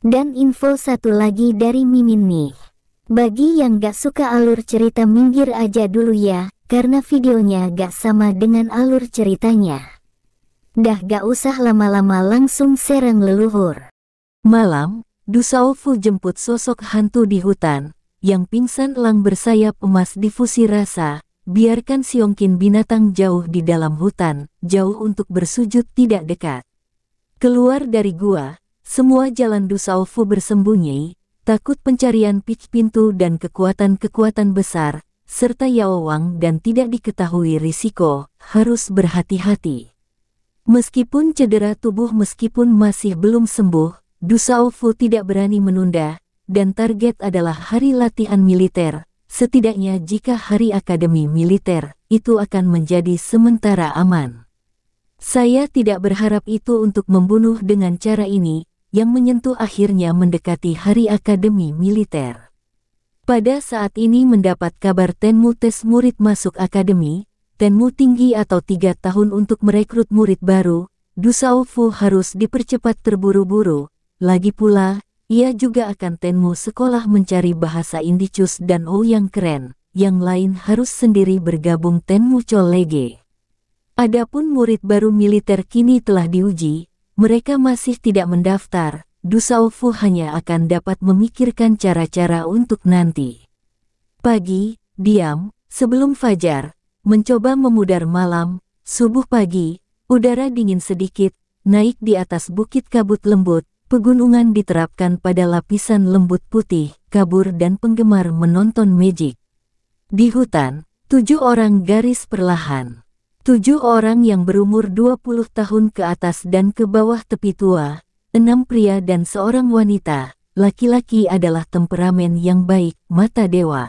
Dan info satu lagi dari Mimin nih. Bagi yang gak suka alur cerita minggir aja dulu ya, karena videonya gak sama dengan alur ceritanya. Dah gak usah lama-lama langsung serang leluhur. Malam, Dusaulfu jemput sosok hantu di hutan, yang pingsan elang bersayap emas difusi rasa, biarkan siongkin binatang jauh di dalam hutan, jauh untuk bersujud tidak dekat. Keluar dari gua, semua jalan Dusaofu bersembunyi, takut pencarian Pitch Pintu dan kekuatan-kekuatan besar, serta Yaowang dan tidak diketahui risiko, harus berhati-hati. Meskipun cedera tubuh meskipun masih belum sembuh, Dusaofu tidak berani menunda, dan target adalah hari latihan militer, setidaknya jika hari akademi militer, itu akan menjadi sementara aman. Saya tidak berharap itu untuk membunuh dengan cara ini, yang menyentuh akhirnya mendekati Hari Akademi Militer. Pada saat ini mendapat kabar Tenmu tes murid masuk akademi, Tenmu tinggi atau tiga tahun untuk merekrut murid baru, Dusao Fu harus dipercepat terburu-buru, lagi pula, ia juga akan Tenmu sekolah mencari bahasa Indicus dan Oh yang keren, yang lain harus sendiri bergabung Tenmu Cholege. Adapun murid baru militer kini telah diuji, mereka masih tidak mendaftar, Dusaufu hanya akan dapat memikirkan cara-cara untuk nanti. Pagi, diam, sebelum fajar, mencoba memudar malam, subuh pagi, udara dingin sedikit, naik di atas bukit kabut lembut, pegunungan diterapkan pada lapisan lembut putih, kabur dan penggemar menonton magic. Di hutan, tujuh orang garis perlahan. Tujuh orang yang berumur 20 tahun ke atas dan ke bawah tepi tua, enam pria dan seorang wanita, laki-laki adalah temperamen yang baik, mata dewa.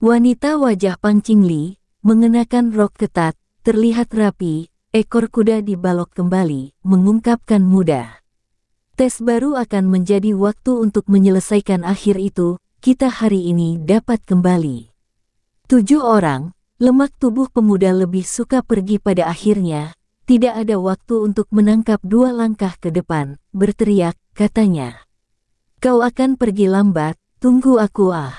Wanita wajah pancingli, mengenakan rok ketat, terlihat rapi, ekor kuda di balok kembali, mengungkapkan muda. Tes baru akan menjadi waktu untuk menyelesaikan akhir itu, kita hari ini dapat kembali. Tujuh orang, lemak tubuh pemuda lebih suka pergi pada akhirnya, tidak ada waktu untuk menangkap dua langkah ke depan, berteriak, katanya. Kau akan pergi lambat, tunggu aku ah.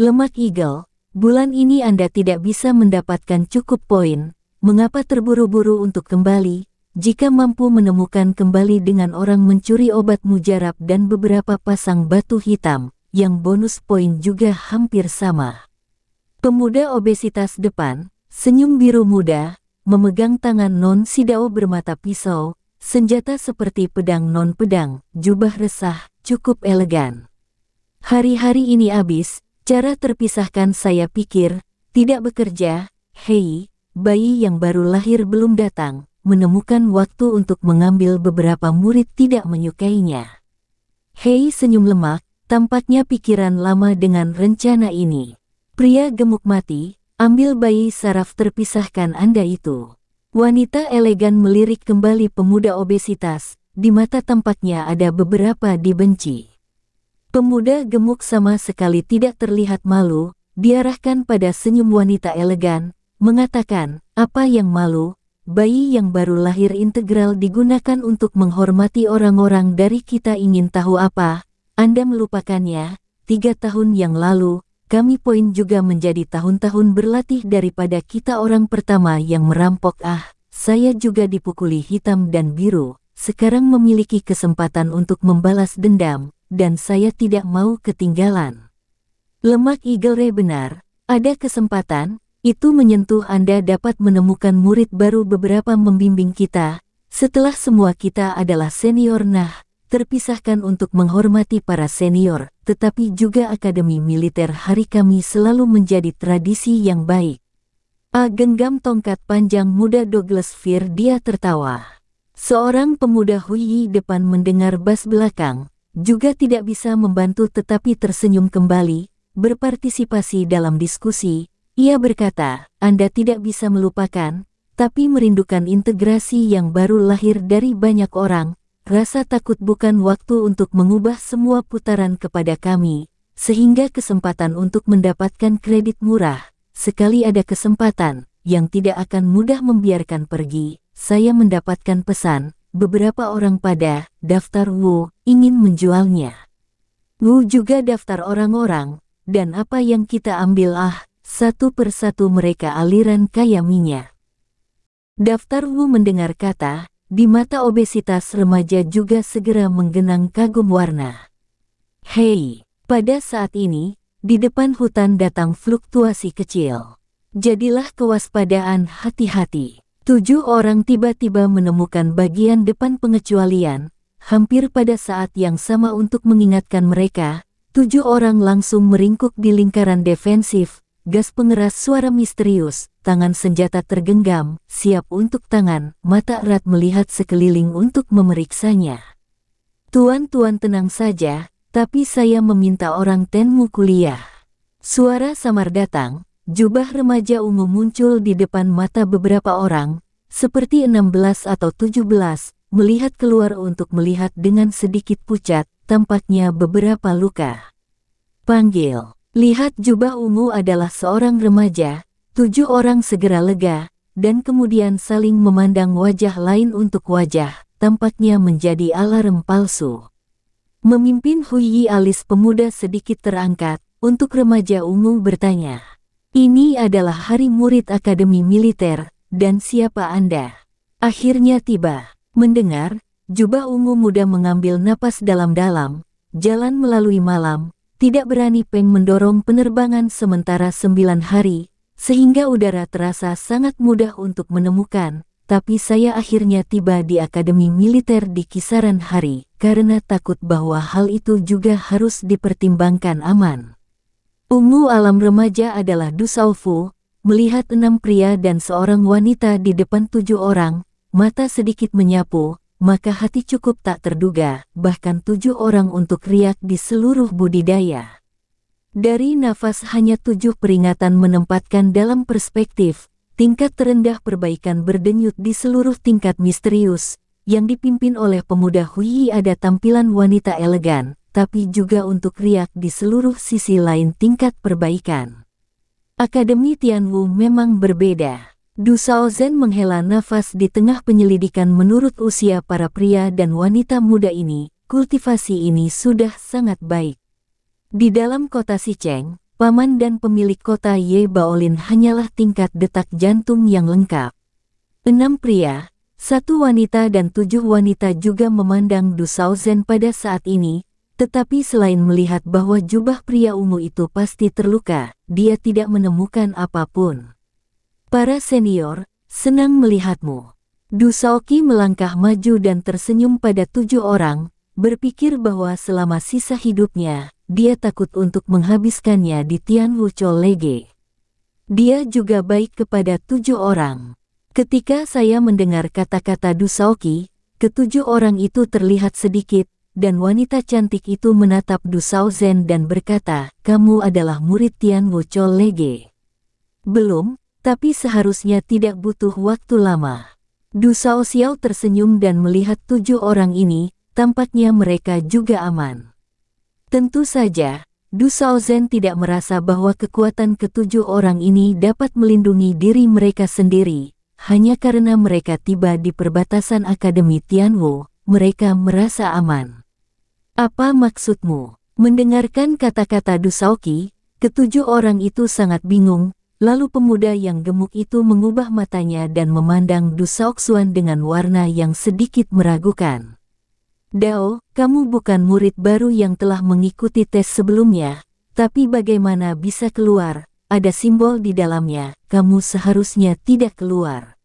Lemak Eagle, bulan ini Anda tidak bisa mendapatkan cukup poin, mengapa terburu-buru untuk kembali, jika mampu menemukan kembali dengan orang mencuri obat mujarab dan beberapa pasang batu hitam, yang bonus poin juga hampir sama. Pemuda obesitas depan, senyum biru muda, memegang tangan Non Sidao bermata pisau, senjata seperti pedang non-pedang, jubah resah, cukup elegan. Hari-hari ini habis, cara terpisahkan saya pikir, tidak bekerja, hei, bayi yang baru lahir belum datang, menemukan waktu untuk mengambil beberapa murid tidak menyukainya. Hei senyum lemak, tampaknya pikiran lama dengan rencana ini. Pria gemuk mati, ambil bayi saraf terpisahkan Anda itu. Wanita elegan melirik kembali pemuda obesitas, di mata tempatnya ada beberapa dibenci. Pemuda gemuk sama sekali tidak terlihat malu, diarahkan pada senyum wanita elegan, mengatakan, apa yang malu, bayi yang baru lahir integral digunakan untuk menghormati orang-orang dari kita ingin tahu apa, Anda melupakannya, tiga tahun yang lalu, kami poin juga menjadi tahun-tahun berlatih daripada kita orang pertama yang merampok ah, saya juga dipukuli hitam dan biru, sekarang memiliki kesempatan untuk membalas dendam, dan saya tidak mau ketinggalan. Lemak Eagle benar, ada kesempatan, itu menyentuh Anda dapat menemukan murid baru beberapa membimbing kita, setelah semua kita adalah senior nah, terpisahkan untuk menghormati para senior, tetapi juga Akademi Militer hari kami selalu menjadi tradisi yang baik. A genggam tongkat panjang muda Douglas Fir dia tertawa. Seorang pemuda Huyi depan mendengar bas belakang, juga tidak bisa membantu tetapi tersenyum kembali, berpartisipasi dalam diskusi. Ia berkata, Anda tidak bisa melupakan, tapi merindukan integrasi yang baru lahir dari banyak orang, Rasa takut bukan waktu untuk mengubah semua putaran kepada kami, sehingga kesempatan untuk mendapatkan kredit murah, sekali ada kesempatan, yang tidak akan mudah membiarkan pergi, saya mendapatkan pesan, beberapa orang pada daftar Wu ingin menjualnya. Wu juga daftar orang-orang, dan apa yang kita ambil ah, satu persatu mereka aliran kaya minyak. Daftar Wu mendengar kata, di mata obesitas remaja juga segera menggenang kagum warna. Hei, pada saat ini, di depan hutan datang fluktuasi kecil. Jadilah kewaspadaan hati-hati. Tujuh orang tiba-tiba menemukan bagian depan pengecualian, hampir pada saat yang sama untuk mengingatkan mereka, tujuh orang langsung meringkuk di lingkaran defensif, gas pengeras suara misterius, tangan senjata tergenggam, siap untuk tangan, mata erat melihat sekeliling untuk memeriksanya. Tuan-tuan tenang saja, tapi saya meminta orang Tenmu kuliah. Suara samar datang, jubah remaja ungu muncul di depan mata beberapa orang, seperti 16 atau 17, melihat keluar untuk melihat dengan sedikit pucat, tampaknya beberapa luka. Panggil. Lihat jubah ungu adalah seorang remaja, tujuh orang segera lega, dan kemudian saling memandang wajah lain untuk wajah, tampaknya menjadi alarm palsu. Memimpin Huyi alis pemuda sedikit terangkat, untuk remaja ungu bertanya, ini adalah hari murid akademi militer, dan siapa Anda? Akhirnya tiba, mendengar, jubah ungu muda mengambil napas dalam-dalam, jalan melalui malam, tidak berani Peng mendorong penerbangan sementara sembilan hari, sehingga udara terasa sangat mudah untuk menemukan, tapi saya akhirnya tiba di Akademi Militer di kisaran hari, karena takut bahwa hal itu juga harus dipertimbangkan aman. Ungu alam remaja adalah Saofu melihat enam pria dan seorang wanita di depan tujuh orang, mata sedikit menyapu, maka hati cukup tak terduga, bahkan tujuh orang untuk riak di seluruh budidaya. Dari nafas hanya tujuh peringatan menempatkan dalam perspektif, tingkat terendah perbaikan berdenyut di seluruh tingkat misterius, yang dipimpin oleh pemuda Hui ada tampilan wanita elegan, tapi juga untuk riak di seluruh sisi lain tingkat perbaikan. Akademi Tianwu memang berbeda. Du Zen menghela nafas di tengah penyelidikan menurut usia para pria dan wanita muda ini, kultivasi ini sudah sangat baik. Di dalam kota Sicheng, paman dan pemilik kota Ye Baolin hanyalah tingkat detak jantung yang lengkap. Enam pria, satu wanita dan tujuh wanita juga memandang Du Zen pada saat ini, tetapi selain melihat bahwa jubah pria ungu itu pasti terluka, dia tidak menemukan apapun. Para senior, senang melihatmu. Dusaoki melangkah maju dan tersenyum pada tujuh orang, berpikir bahwa selama sisa hidupnya, dia takut untuk menghabiskannya di Tian Wucho Lege. Dia juga baik kepada tujuh orang. Ketika saya mendengar kata-kata Dusaoki, ketujuh orang itu terlihat sedikit, dan wanita cantik itu menatap Dusao Zen dan berkata, kamu adalah murid Tian Wucho Lege. Belum, tapi seharusnya tidak butuh waktu lama. Du Sao Xiao tersenyum dan melihat tujuh orang ini, tampaknya mereka juga aman. Tentu saja, Du Sao tidak merasa bahwa kekuatan ketujuh orang ini dapat melindungi diri mereka sendiri, hanya karena mereka tiba di perbatasan Akademi Tianwu, mereka merasa aman. Apa maksudmu? Mendengarkan kata-kata Dusaoki, ketujuh orang itu sangat bingung, Lalu pemuda yang gemuk itu mengubah matanya dan memandang Dusaoksuan dengan warna yang sedikit meragukan. Dao, kamu bukan murid baru yang telah mengikuti tes sebelumnya, tapi bagaimana bisa keluar? Ada simbol di dalamnya, kamu seharusnya tidak keluar.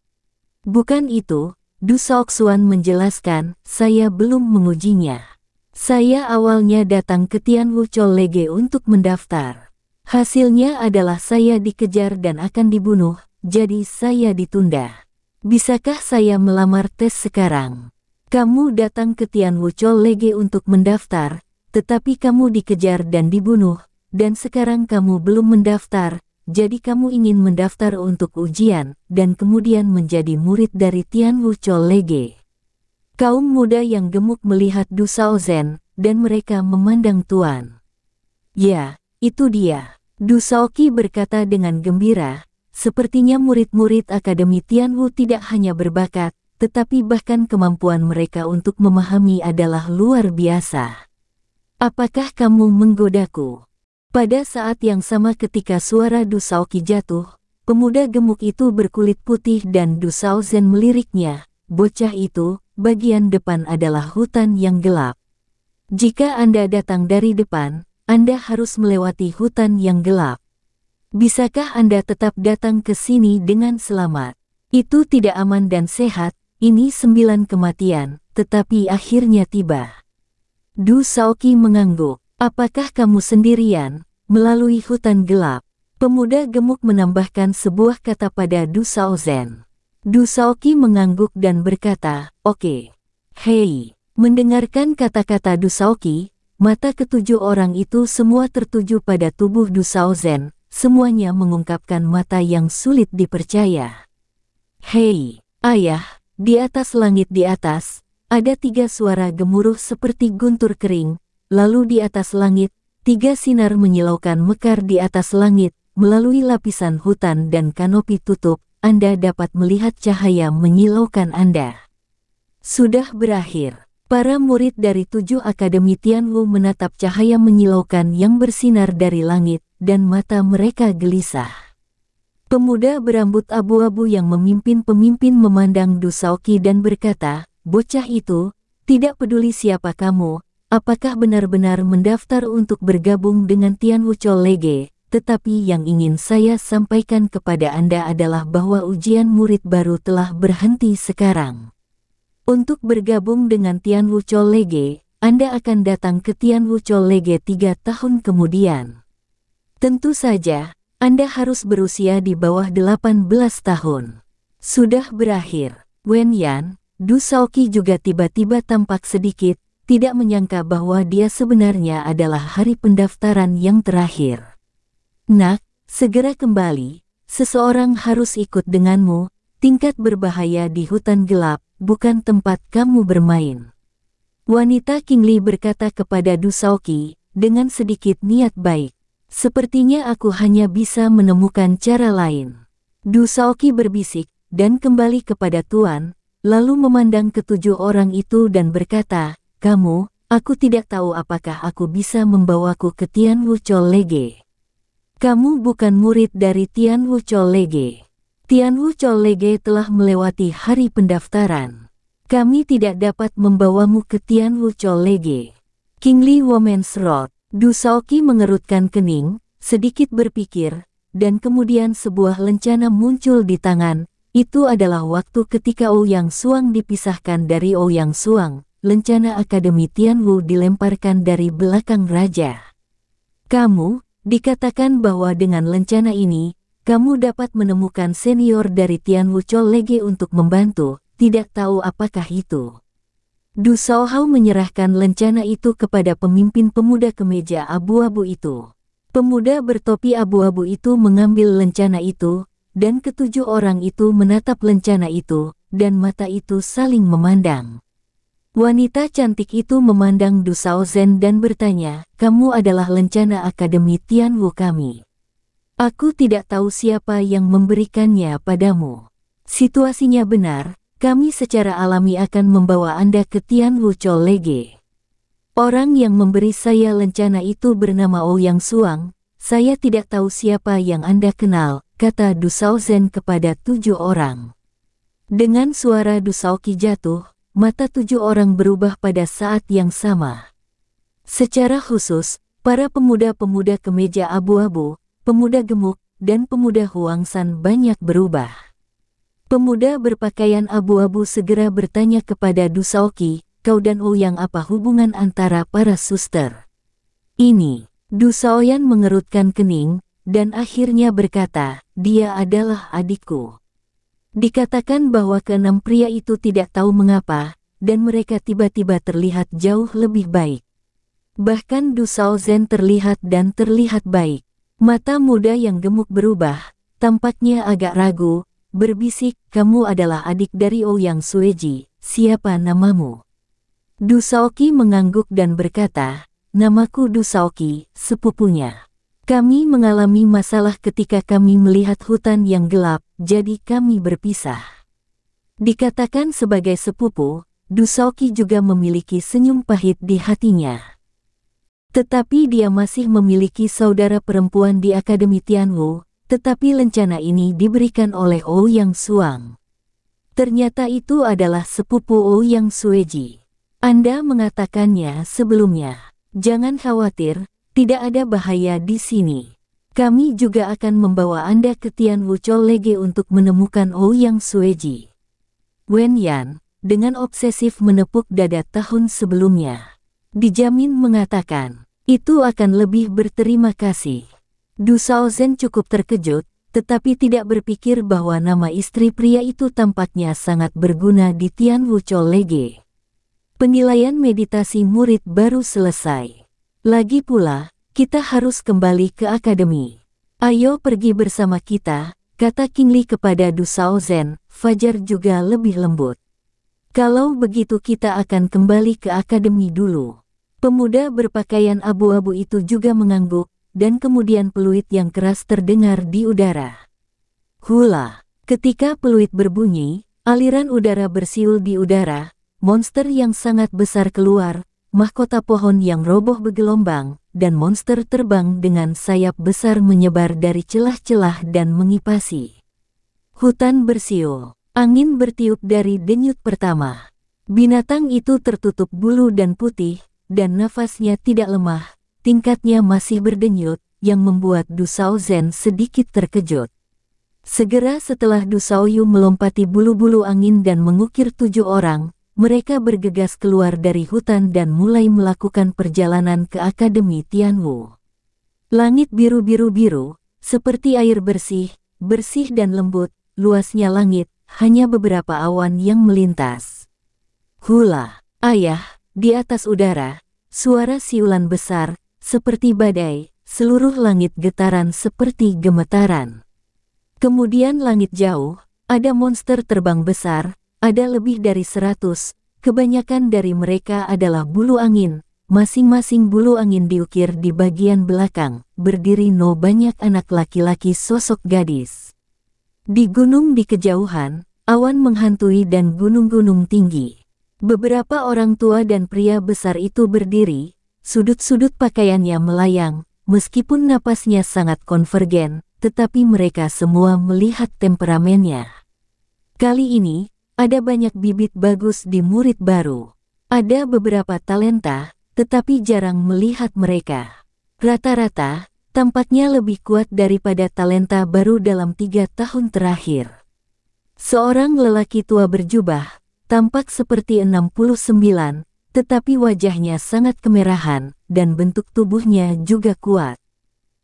Bukan itu, Dusaoksuan menjelaskan, saya belum mengujinya. Saya awalnya datang ke Tianwu Chol untuk mendaftar. Hasilnya adalah saya dikejar dan akan dibunuh, jadi saya ditunda. Bisakah saya melamar tes sekarang? Kamu datang ke Wuchol Lege untuk mendaftar, tetapi kamu dikejar dan dibunuh, dan sekarang kamu belum mendaftar, jadi kamu ingin mendaftar untuk ujian, dan kemudian menjadi murid dari Wuchol Lege. Kaum muda yang gemuk melihat Dusao Zen, dan mereka memandang Tuan. Ya, itu dia. Dusaoki berkata dengan gembira, sepertinya murid-murid Akademi Tianwu tidak hanya berbakat, tetapi bahkan kemampuan mereka untuk memahami adalah luar biasa. Apakah kamu menggodaku? Pada saat yang sama ketika suara Dusaoki jatuh, pemuda gemuk itu berkulit putih dan Dusao Zen meliriknya, bocah itu, bagian depan adalah hutan yang gelap. Jika Anda datang dari depan, anda harus melewati hutan yang gelap. Bisakah Anda tetap datang ke sini dengan selamat? Itu tidak aman dan sehat, ini sembilan kematian, tetapi akhirnya tiba. Du Saoki mengangguk. Apakah kamu sendirian, melalui hutan gelap? Pemuda gemuk menambahkan sebuah kata pada Du Saozen. Du Saoki mengangguk dan berkata, oke. Okay. Hei, mendengarkan kata-kata Du Saoki, Mata ketujuh orang itu semua tertuju pada tubuh Dusao Zen, semuanya mengungkapkan mata yang sulit dipercaya. Hei, ayah, di atas langit di atas, ada tiga suara gemuruh seperti guntur kering, lalu di atas langit, tiga sinar menyilaukan mekar di atas langit, melalui lapisan hutan dan kanopi tutup, Anda dapat melihat cahaya menyilaukan Anda. Sudah berakhir. Para murid dari tujuh akademi Tianwu menatap cahaya menyilaukan yang bersinar dari langit, dan mata mereka gelisah. Pemuda berambut abu-abu yang memimpin pemimpin memandang Dusauki dan berkata, Bocah itu, tidak peduli siapa kamu, apakah benar-benar mendaftar untuk bergabung dengan Tianwu Lege, tetapi yang ingin saya sampaikan kepada Anda adalah bahwa ujian murid baru telah berhenti sekarang. Untuk bergabung dengan Tian Wucho Lege, Anda akan datang ke Tian Wucho Lege tiga tahun kemudian. Tentu saja, Anda harus berusia di bawah 18 tahun. Sudah berakhir, Wen Yan, Du Shaoqi juga tiba-tiba tampak sedikit, tidak menyangka bahwa dia sebenarnya adalah hari pendaftaran yang terakhir. Nak, segera kembali, seseorang harus ikut denganmu, tingkat berbahaya di hutan gelap, bukan tempat kamu bermain. Wanita King Kingli berkata kepada Du Saoki dengan sedikit niat baik. Sepertinya aku hanya bisa menemukan cara lain. Du Saoki berbisik, dan kembali kepada Tuan, lalu memandang ketujuh orang itu dan berkata, Kamu, aku tidak tahu apakah aku bisa membawaku ke Tian Chol Lege. Kamu bukan murid dari Tian Chol Lege. Tian Tianwu Lege telah melewati hari pendaftaran. Kami tidak dapat membawamu ke Tianwu King Li Women's Road, Saoki mengerutkan kening, sedikit berpikir, dan kemudian sebuah lencana muncul di tangan. Itu adalah waktu ketika Ouyang Suang dipisahkan dari Ouyang Suang, lencana Akademi Tian Wu dilemparkan dari belakang raja. Kamu, dikatakan bahwa dengan lencana ini, kamu dapat menemukan senior dari Tian Wucho Lege untuk membantu, tidak tahu apakah itu. Du Hao menyerahkan lencana itu kepada pemimpin pemuda kemeja abu-abu itu. Pemuda bertopi abu-abu itu mengambil lencana itu, dan ketujuh orang itu menatap lencana itu, dan mata itu saling memandang. Wanita cantik itu memandang Du Zen dan bertanya, kamu adalah lencana Akademi Tian Wu kami. Aku tidak tahu siapa yang memberikannya padamu. Situasinya benar, kami secara alami akan membawa Anda ke Tian Lucho Lege. Orang yang memberi saya lencana itu bernama Ouyang oh Suang, saya tidak tahu siapa yang Anda kenal, kata Dusao Zen kepada tujuh orang. Dengan suara Dusao Qi jatuh, mata tujuh orang berubah pada saat yang sama. Secara khusus, para pemuda-pemuda kemeja abu-abu, pemuda gemuk, dan pemuda Huangsan banyak berubah. Pemuda berpakaian abu-abu segera bertanya kepada Dusaoki, kau dan yang apa hubungan antara para suster? Ini, Dusaoyan mengerutkan kening, dan akhirnya berkata, dia adalah adikku. Dikatakan bahwa keenam pria itu tidak tahu mengapa, dan mereka tiba-tiba terlihat jauh lebih baik. Bahkan Dusao Zen terlihat dan terlihat baik. Mata muda yang gemuk berubah, tampaknya agak ragu, berbisik, kamu adalah adik dari Ouyang Sueji, siapa namamu? Dusaoki mengangguk dan berkata, namaku Dusaoki, sepupunya. Kami mengalami masalah ketika kami melihat hutan yang gelap, jadi kami berpisah. Dikatakan sebagai sepupu, Dusaoki juga memiliki senyum pahit di hatinya. Tetapi dia masih memiliki saudara perempuan di Akademi Tianwu, tetapi lencana ini diberikan oleh Ou Yang Suang. Ternyata itu adalah sepupu Ou Yang Sueji. Anda mengatakannya sebelumnya. Jangan khawatir, tidak ada bahaya di sini. Kami juga akan membawa Anda ke Tianwu Lege untuk menemukan Ou Yang Sueji. Wen Yan, dengan obsesif menepuk dada tahun sebelumnya, dijamin mengatakan, itu akan lebih berterima kasih. Du Zen cukup terkejut, tetapi tidak berpikir bahwa nama istri pria itu tampaknya sangat berguna di Tian Wucho Lege. Penilaian meditasi murid baru selesai. Lagi pula, kita harus kembali ke akademi. Ayo pergi bersama kita, kata King Li kepada Du Zen, Fajar juga lebih lembut. Kalau begitu kita akan kembali ke akademi dulu. Pemuda berpakaian abu-abu itu juga mengangguk, dan kemudian peluit yang keras terdengar di udara. Hula! Ketika peluit berbunyi, aliran udara bersiul di udara, monster yang sangat besar keluar, mahkota pohon yang roboh bergelombang, dan monster terbang dengan sayap besar menyebar dari celah-celah dan mengipasi. Hutan bersiul, angin bertiup dari denyut pertama. Binatang itu tertutup bulu dan putih, dan nafasnya tidak lemah, tingkatnya masih berdenyut, yang membuat Dusao Zen sedikit terkejut. Segera setelah Dusao Yu melompati bulu-bulu angin dan mengukir tujuh orang, mereka bergegas keluar dari hutan dan mulai melakukan perjalanan ke Akademi Tianwu. Langit biru-biru-biru, seperti air bersih, bersih dan lembut, luasnya langit, hanya beberapa awan yang melintas. Hula, ayah, di atas udara, suara siulan besar, seperti badai, seluruh langit getaran seperti gemetaran. Kemudian langit jauh, ada monster terbang besar, ada lebih dari seratus, kebanyakan dari mereka adalah bulu angin, masing-masing bulu angin diukir di bagian belakang, berdiri no banyak anak laki-laki sosok gadis. Di gunung di kejauhan, awan menghantui dan gunung-gunung tinggi. Beberapa orang tua dan pria besar itu berdiri, sudut-sudut pakaiannya melayang, meskipun napasnya sangat konvergen, tetapi mereka semua melihat temperamennya. Kali ini, ada banyak bibit bagus di murid baru. Ada beberapa talenta, tetapi jarang melihat mereka. Rata-rata, tampaknya lebih kuat daripada talenta baru dalam tiga tahun terakhir. Seorang lelaki tua berjubah, Tampak seperti 69, tetapi wajahnya sangat kemerahan dan bentuk tubuhnya juga kuat.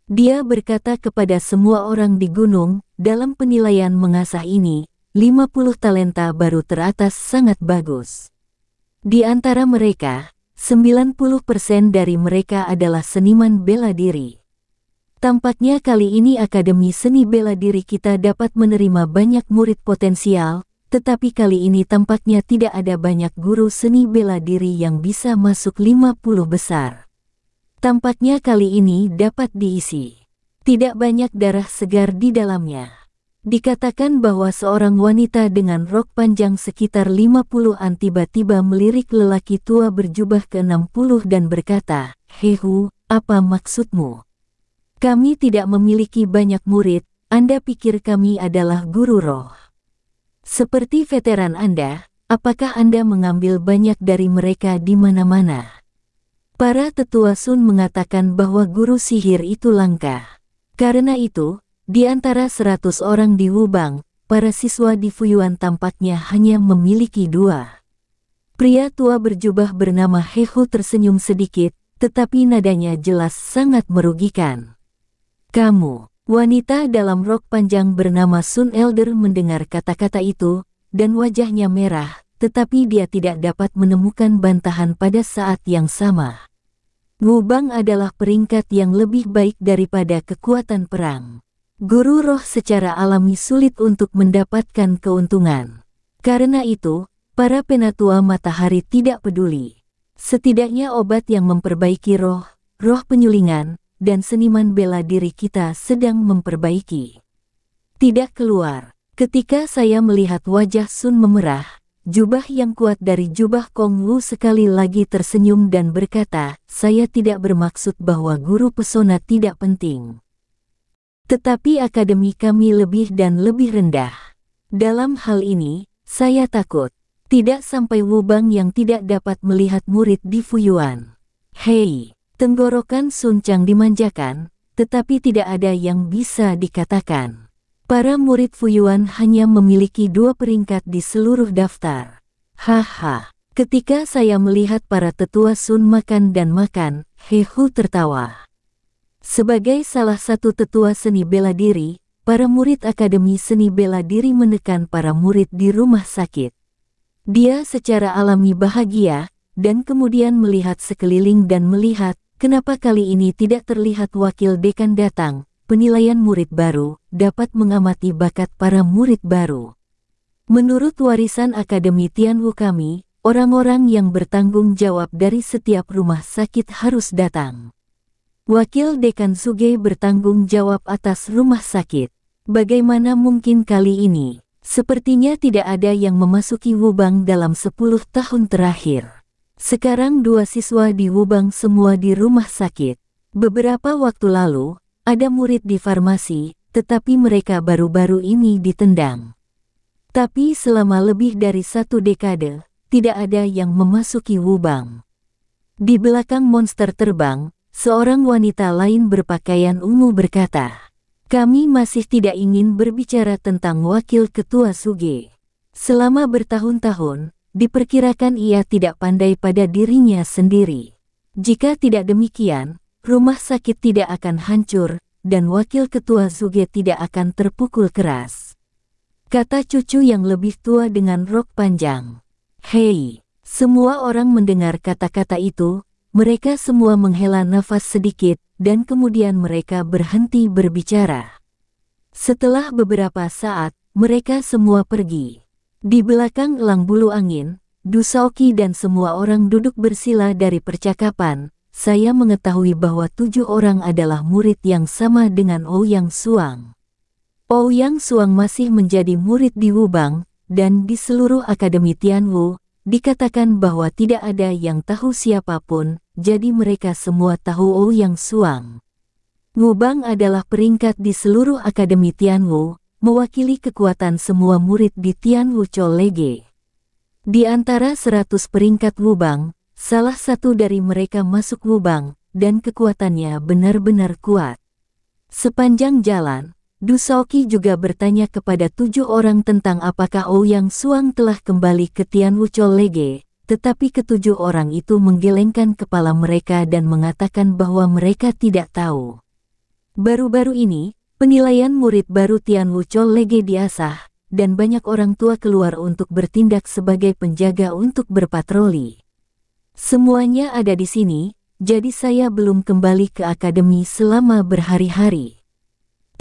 Dia berkata kepada semua orang di gunung, dalam penilaian mengasah ini, 50 talenta baru teratas sangat bagus. Di antara mereka, 90% dari mereka adalah seniman bela diri. Tampaknya kali ini Akademi Seni Bela Diri kita dapat menerima banyak murid potensial tetapi kali ini tampaknya tidak ada banyak guru seni bela diri yang bisa masuk 50 besar. Tampaknya kali ini dapat diisi. Tidak banyak darah segar di dalamnya. Dikatakan bahwa seorang wanita dengan rok panjang sekitar 50-an tiba-tiba melirik lelaki tua berjubah ke-60 dan berkata, Hehu, apa maksudmu? Kami tidak memiliki banyak murid, Anda pikir kami adalah guru roh. Seperti veteran Anda, apakah Anda mengambil banyak dari mereka di mana-mana? Para tetua Sun mengatakan bahwa guru sihir itu langka. Karena itu, di antara seratus orang di Wubang, para siswa di Fuyuan tampaknya hanya memiliki dua. Pria tua berjubah bernama Hehu tersenyum sedikit, tetapi nadanya jelas sangat merugikan. Kamu, Wanita dalam rok panjang bernama Sun Elder mendengar kata-kata itu, dan wajahnya merah, tetapi dia tidak dapat menemukan bantahan pada saat yang sama. Lubang adalah peringkat yang lebih baik daripada kekuatan perang. Guru roh secara alami sulit untuk mendapatkan keuntungan. Karena itu, para penatua matahari tidak peduli. Setidaknya obat yang memperbaiki roh, roh penyulingan, dan seniman bela diri kita sedang memperbaiki. Tidak keluar. Ketika saya melihat wajah Sun memerah, jubah yang kuat dari jubah Kong Wu sekali lagi tersenyum dan berkata, saya tidak bermaksud bahwa guru pesona tidak penting. Tetapi akademi kami lebih dan lebih rendah. Dalam hal ini, saya takut. Tidak sampai Wubang yang tidak dapat melihat murid di Fuyuan. Hei! Tenggorokan Sun Chang dimanjakan, tetapi tidak ada yang bisa dikatakan. Para murid Fuyuan hanya memiliki dua peringkat di seluruh daftar. Haha, ketika saya melihat para tetua Sun makan dan makan, Hehu tertawa. Sebagai salah satu tetua seni bela diri, para murid Akademi Seni Bela Diri menekan para murid di rumah sakit. Dia secara alami bahagia, dan kemudian melihat sekeliling dan melihat Kenapa kali ini tidak terlihat wakil dekan datang? Penilaian murid baru dapat mengamati bakat para murid baru. Menurut warisan Akademi Tianwu kami, orang-orang yang bertanggung jawab dari setiap rumah sakit harus datang. Wakil Dekan Suge bertanggung jawab atas rumah sakit. Bagaimana mungkin kali ini? Sepertinya tidak ada yang memasuki Wubang dalam 10 tahun terakhir. Sekarang dua siswa di Wubang semua di rumah sakit. Beberapa waktu lalu, ada murid di farmasi, tetapi mereka baru-baru ini ditendang. Tapi selama lebih dari satu dekade, tidak ada yang memasuki Wubang. Di belakang monster terbang, seorang wanita lain berpakaian ungu berkata, Kami masih tidak ingin berbicara tentang wakil ketua Suge. Selama bertahun-tahun, diperkirakan ia tidak pandai pada dirinya sendiri. Jika tidak demikian, rumah sakit tidak akan hancur dan wakil ketua Zuge tidak akan terpukul keras. Kata cucu yang lebih tua dengan rok panjang. Hei, semua orang mendengar kata-kata itu, mereka semua menghela nafas sedikit dan kemudian mereka berhenti berbicara. Setelah beberapa saat, mereka semua pergi. Di belakang elang bulu angin, Dusaoki dan semua orang duduk bersila dari percakapan. Saya mengetahui bahwa tujuh orang adalah murid yang sama dengan Ouyang Suang. Ouyang Suang masih menjadi murid di Wubang, dan di seluruh Akademi Tianwu, dikatakan bahwa tidak ada yang tahu siapapun, jadi mereka semua tahu Ouyang Suang. Wubang adalah peringkat di seluruh Akademi Tianwu, mewakili kekuatan semua murid di Tian Wucho Lege. Di antara seratus peringkat lubang, salah satu dari mereka masuk lubang, dan kekuatannya benar-benar kuat. Sepanjang jalan, Shaoqi juga bertanya kepada tujuh orang tentang apakah Ouyang Suang telah kembali ke Tian Wucho Lege, tetapi ketujuh orang itu menggelengkan kepala mereka dan mengatakan bahwa mereka tidak tahu. Baru-baru ini, Penilaian murid baru Tian Wuchol lege diasah, dan banyak orang tua keluar untuk bertindak sebagai penjaga untuk berpatroli. Semuanya ada di sini, jadi saya belum kembali ke akademi selama berhari-hari.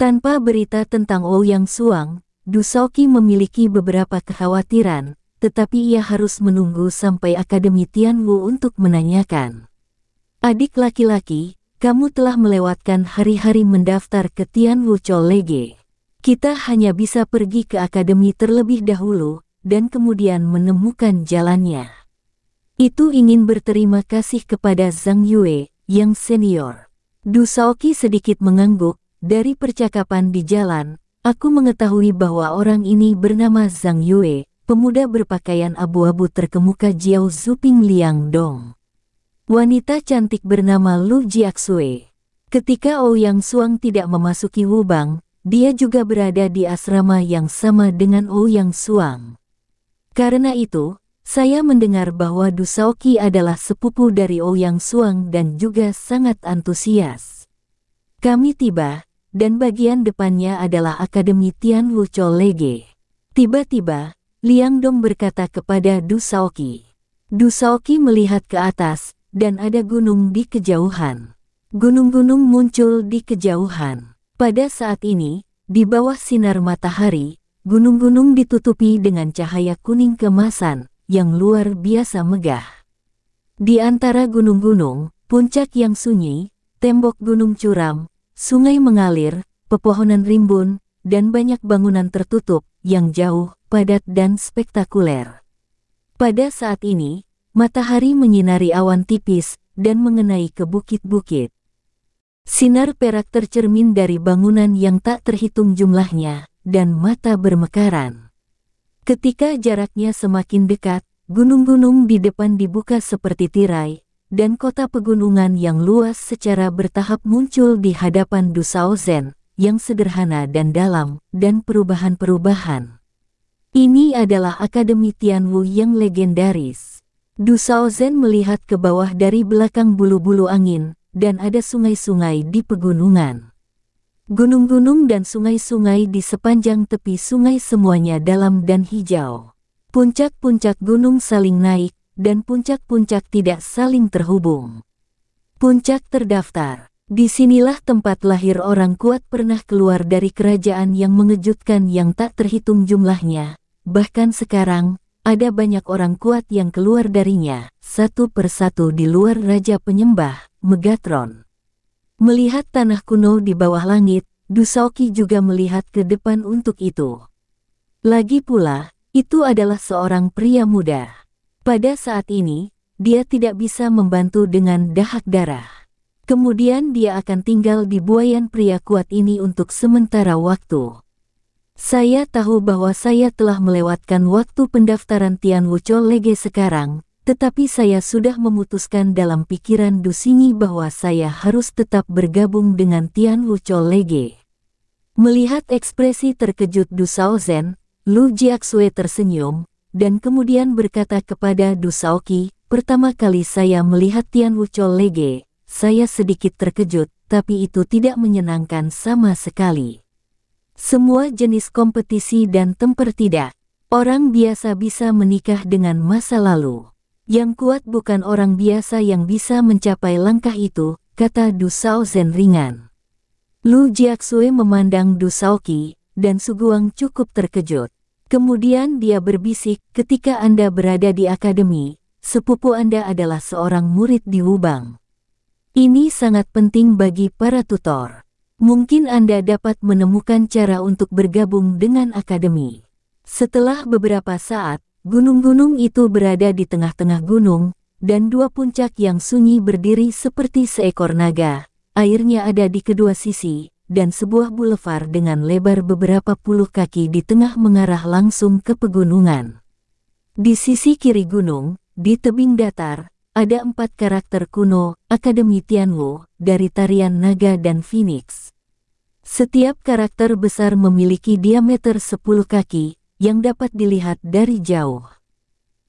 Tanpa berita tentang Ouyang Suang, Dusoki memiliki beberapa kekhawatiran, tetapi ia harus menunggu sampai Akademi Tian Wu untuk menanyakan. Adik laki-laki, kamu telah melewatkan hari-hari mendaftar ke Tian Tianwu College. Kita hanya bisa pergi ke akademi terlebih dahulu dan kemudian menemukan jalannya. Itu ingin berterima kasih kepada Zhang Yue yang senior. Du Shaoqi sedikit mengangguk, dari percakapan di jalan, aku mengetahui bahwa orang ini bernama Zhang Yue, pemuda berpakaian abu-abu terkemuka Jiao Zuping Liang Dong. Wanita cantik bernama Lu Jiaxue. Ketika Ouyang oh Suang tidak memasuki Wubang, dia juga berada di asrama yang sama dengan Ouyang oh Suang. Karena itu, saya mendengar bahwa Du Saoki adalah sepupu dari Ouyang oh Suang dan juga sangat antusias. Kami tiba, dan bagian depannya adalah Akademi Tian Tianwu Lege. Tiba-tiba, Liang Dong berkata kepada Du Saoki. Du Saoki melihat ke atas, dan ada gunung di kejauhan. Gunung-gunung muncul di kejauhan. Pada saat ini, di bawah sinar matahari, gunung-gunung ditutupi dengan cahaya kuning kemasan yang luar biasa megah. Di antara gunung-gunung, puncak yang sunyi, tembok gunung curam, sungai mengalir, pepohonan rimbun, dan banyak bangunan tertutup yang jauh, padat dan spektakuler. Pada saat ini, Matahari menyinari awan tipis dan mengenai ke bukit-bukit. Sinar perak tercermin dari bangunan yang tak terhitung jumlahnya, dan mata bermekaran. Ketika jaraknya semakin dekat, gunung-gunung di depan dibuka seperti tirai, dan kota pegunungan yang luas secara bertahap muncul di hadapan Dusao Zen, yang sederhana dan dalam, dan perubahan-perubahan. Ini adalah Akademi Tianwu yang legendaris. Du Zen melihat ke bawah dari belakang bulu-bulu angin, dan ada sungai-sungai di pegunungan. Gunung-gunung dan sungai-sungai di sepanjang tepi sungai semuanya dalam dan hijau. Puncak-puncak gunung saling naik, dan puncak-puncak tidak saling terhubung. Puncak terdaftar. Disinilah tempat lahir orang kuat pernah keluar dari kerajaan yang mengejutkan yang tak terhitung jumlahnya. Bahkan sekarang, ada banyak orang kuat yang keluar darinya, satu persatu di luar Raja Penyembah, Megatron. Melihat tanah kuno di bawah langit, Dusaoki juga melihat ke depan untuk itu. Lagi pula, itu adalah seorang pria muda. Pada saat ini, dia tidak bisa membantu dengan dahak darah. Kemudian dia akan tinggal di buayan pria kuat ini untuk sementara waktu. Saya tahu bahwa saya telah melewatkan waktu pendaftaran Tian Wucho Lege sekarang, tetapi saya sudah memutuskan dalam pikiran Dusingi bahwa saya harus tetap bergabung dengan Tian Wucho Lege. Melihat ekspresi terkejut Du Zen, Lu Jiaxue tersenyum, dan kemudian berkata kepada Du Saoki, pertama kali saya melihat Tian Wucho Lege, saya sedikit terkejut, tapi itu tidak menyenangkan sama sekali semua jenis kompetisi dan temper tidak. Orang biasa bisa menikah dengan masa lalu. Yang kuat bukan orang biasa yang bisa mencapai langkah itu, kata Dusao Zen ringan. Lu Jiaxue memandang Dusaoki, dan Suguang cukup terkejut. Kemudian dia berbisik, ketika Anda berada di akademi, sepupu Anda adalah seorang murid di Wubang. Ini sangat penting bagi para tutor mungkin Anda dapat menemukan cara untuk bergabung dengan akademi. Setelah beberapa saat, gunung-gunung itu berada di tengah-tengah gunung, dan dua puncak yang sunyi berdiri seperti seekor naga. Airnya ada di kedua sisi, dan sebuah bulevar dengan lebar beberapa puluh kaki di tengah mengarah langsung ke pegunungan. Di sisi kiri gunung, di tebing datar, ada empat karakter kuno, Akademi Tianwu, dari tarian naga dan phoenix. Setiap karakter besar memiliki diameter 10 kaki yang dapat dilihat dari jauh.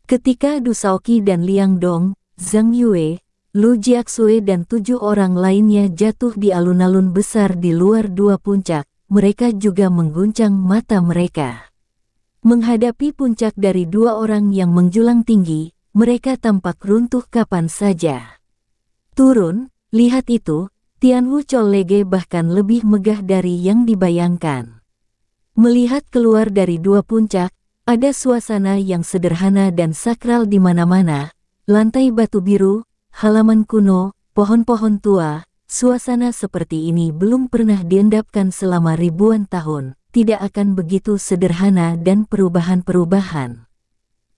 Ketika Du Saoki dan Liang Dong, Zhang Yue, Lu Jiaxue dan tujuh orang lainnya jatuh di alun-alun besar di luar dua puncak, mereka juga mengguncang mata mereka. Menghadapi puncak dari dua orang yang menjulang tinggi, mereka tampak runtuh kapan saja. Turun, Lihat itu, Tianwu Chollege bahkan lebih megah dari yang dibayangkan. Melihat keluar dari dua puncak, ada suasana yang sederhana dan sakral di mana-mana, lantai batu biru, halaman kuno, pohon-pohon tua, suasana seperti ini belum pernah diendapkan selama ribuan tahun, tidak akan begitu sederhana dan perubahan-perubahan.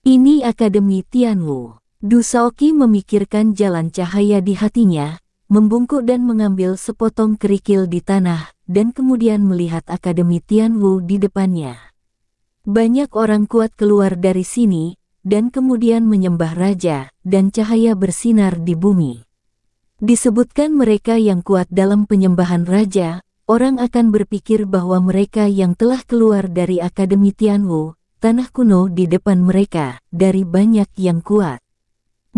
Ini Akademi Tianwu. Dusaoki memikirkan jalan cahaya di hatinya, membungkuk dan mengambil sepotong kerikil di tanah, dan kemudian melihat Akademi Tianwu di depannya. Banyak orang kuat keluar dari sini, dan kemudian menyembah raja, dan cahaya bersinar di bumi. Disebutkan mereka yang kuat dalam penyembahan raja, orang akan berpikir bahwa mereka yang telah keluar dari Akademi Tianwu, tanah kuno di depan mereka, dari banyak yang kuat.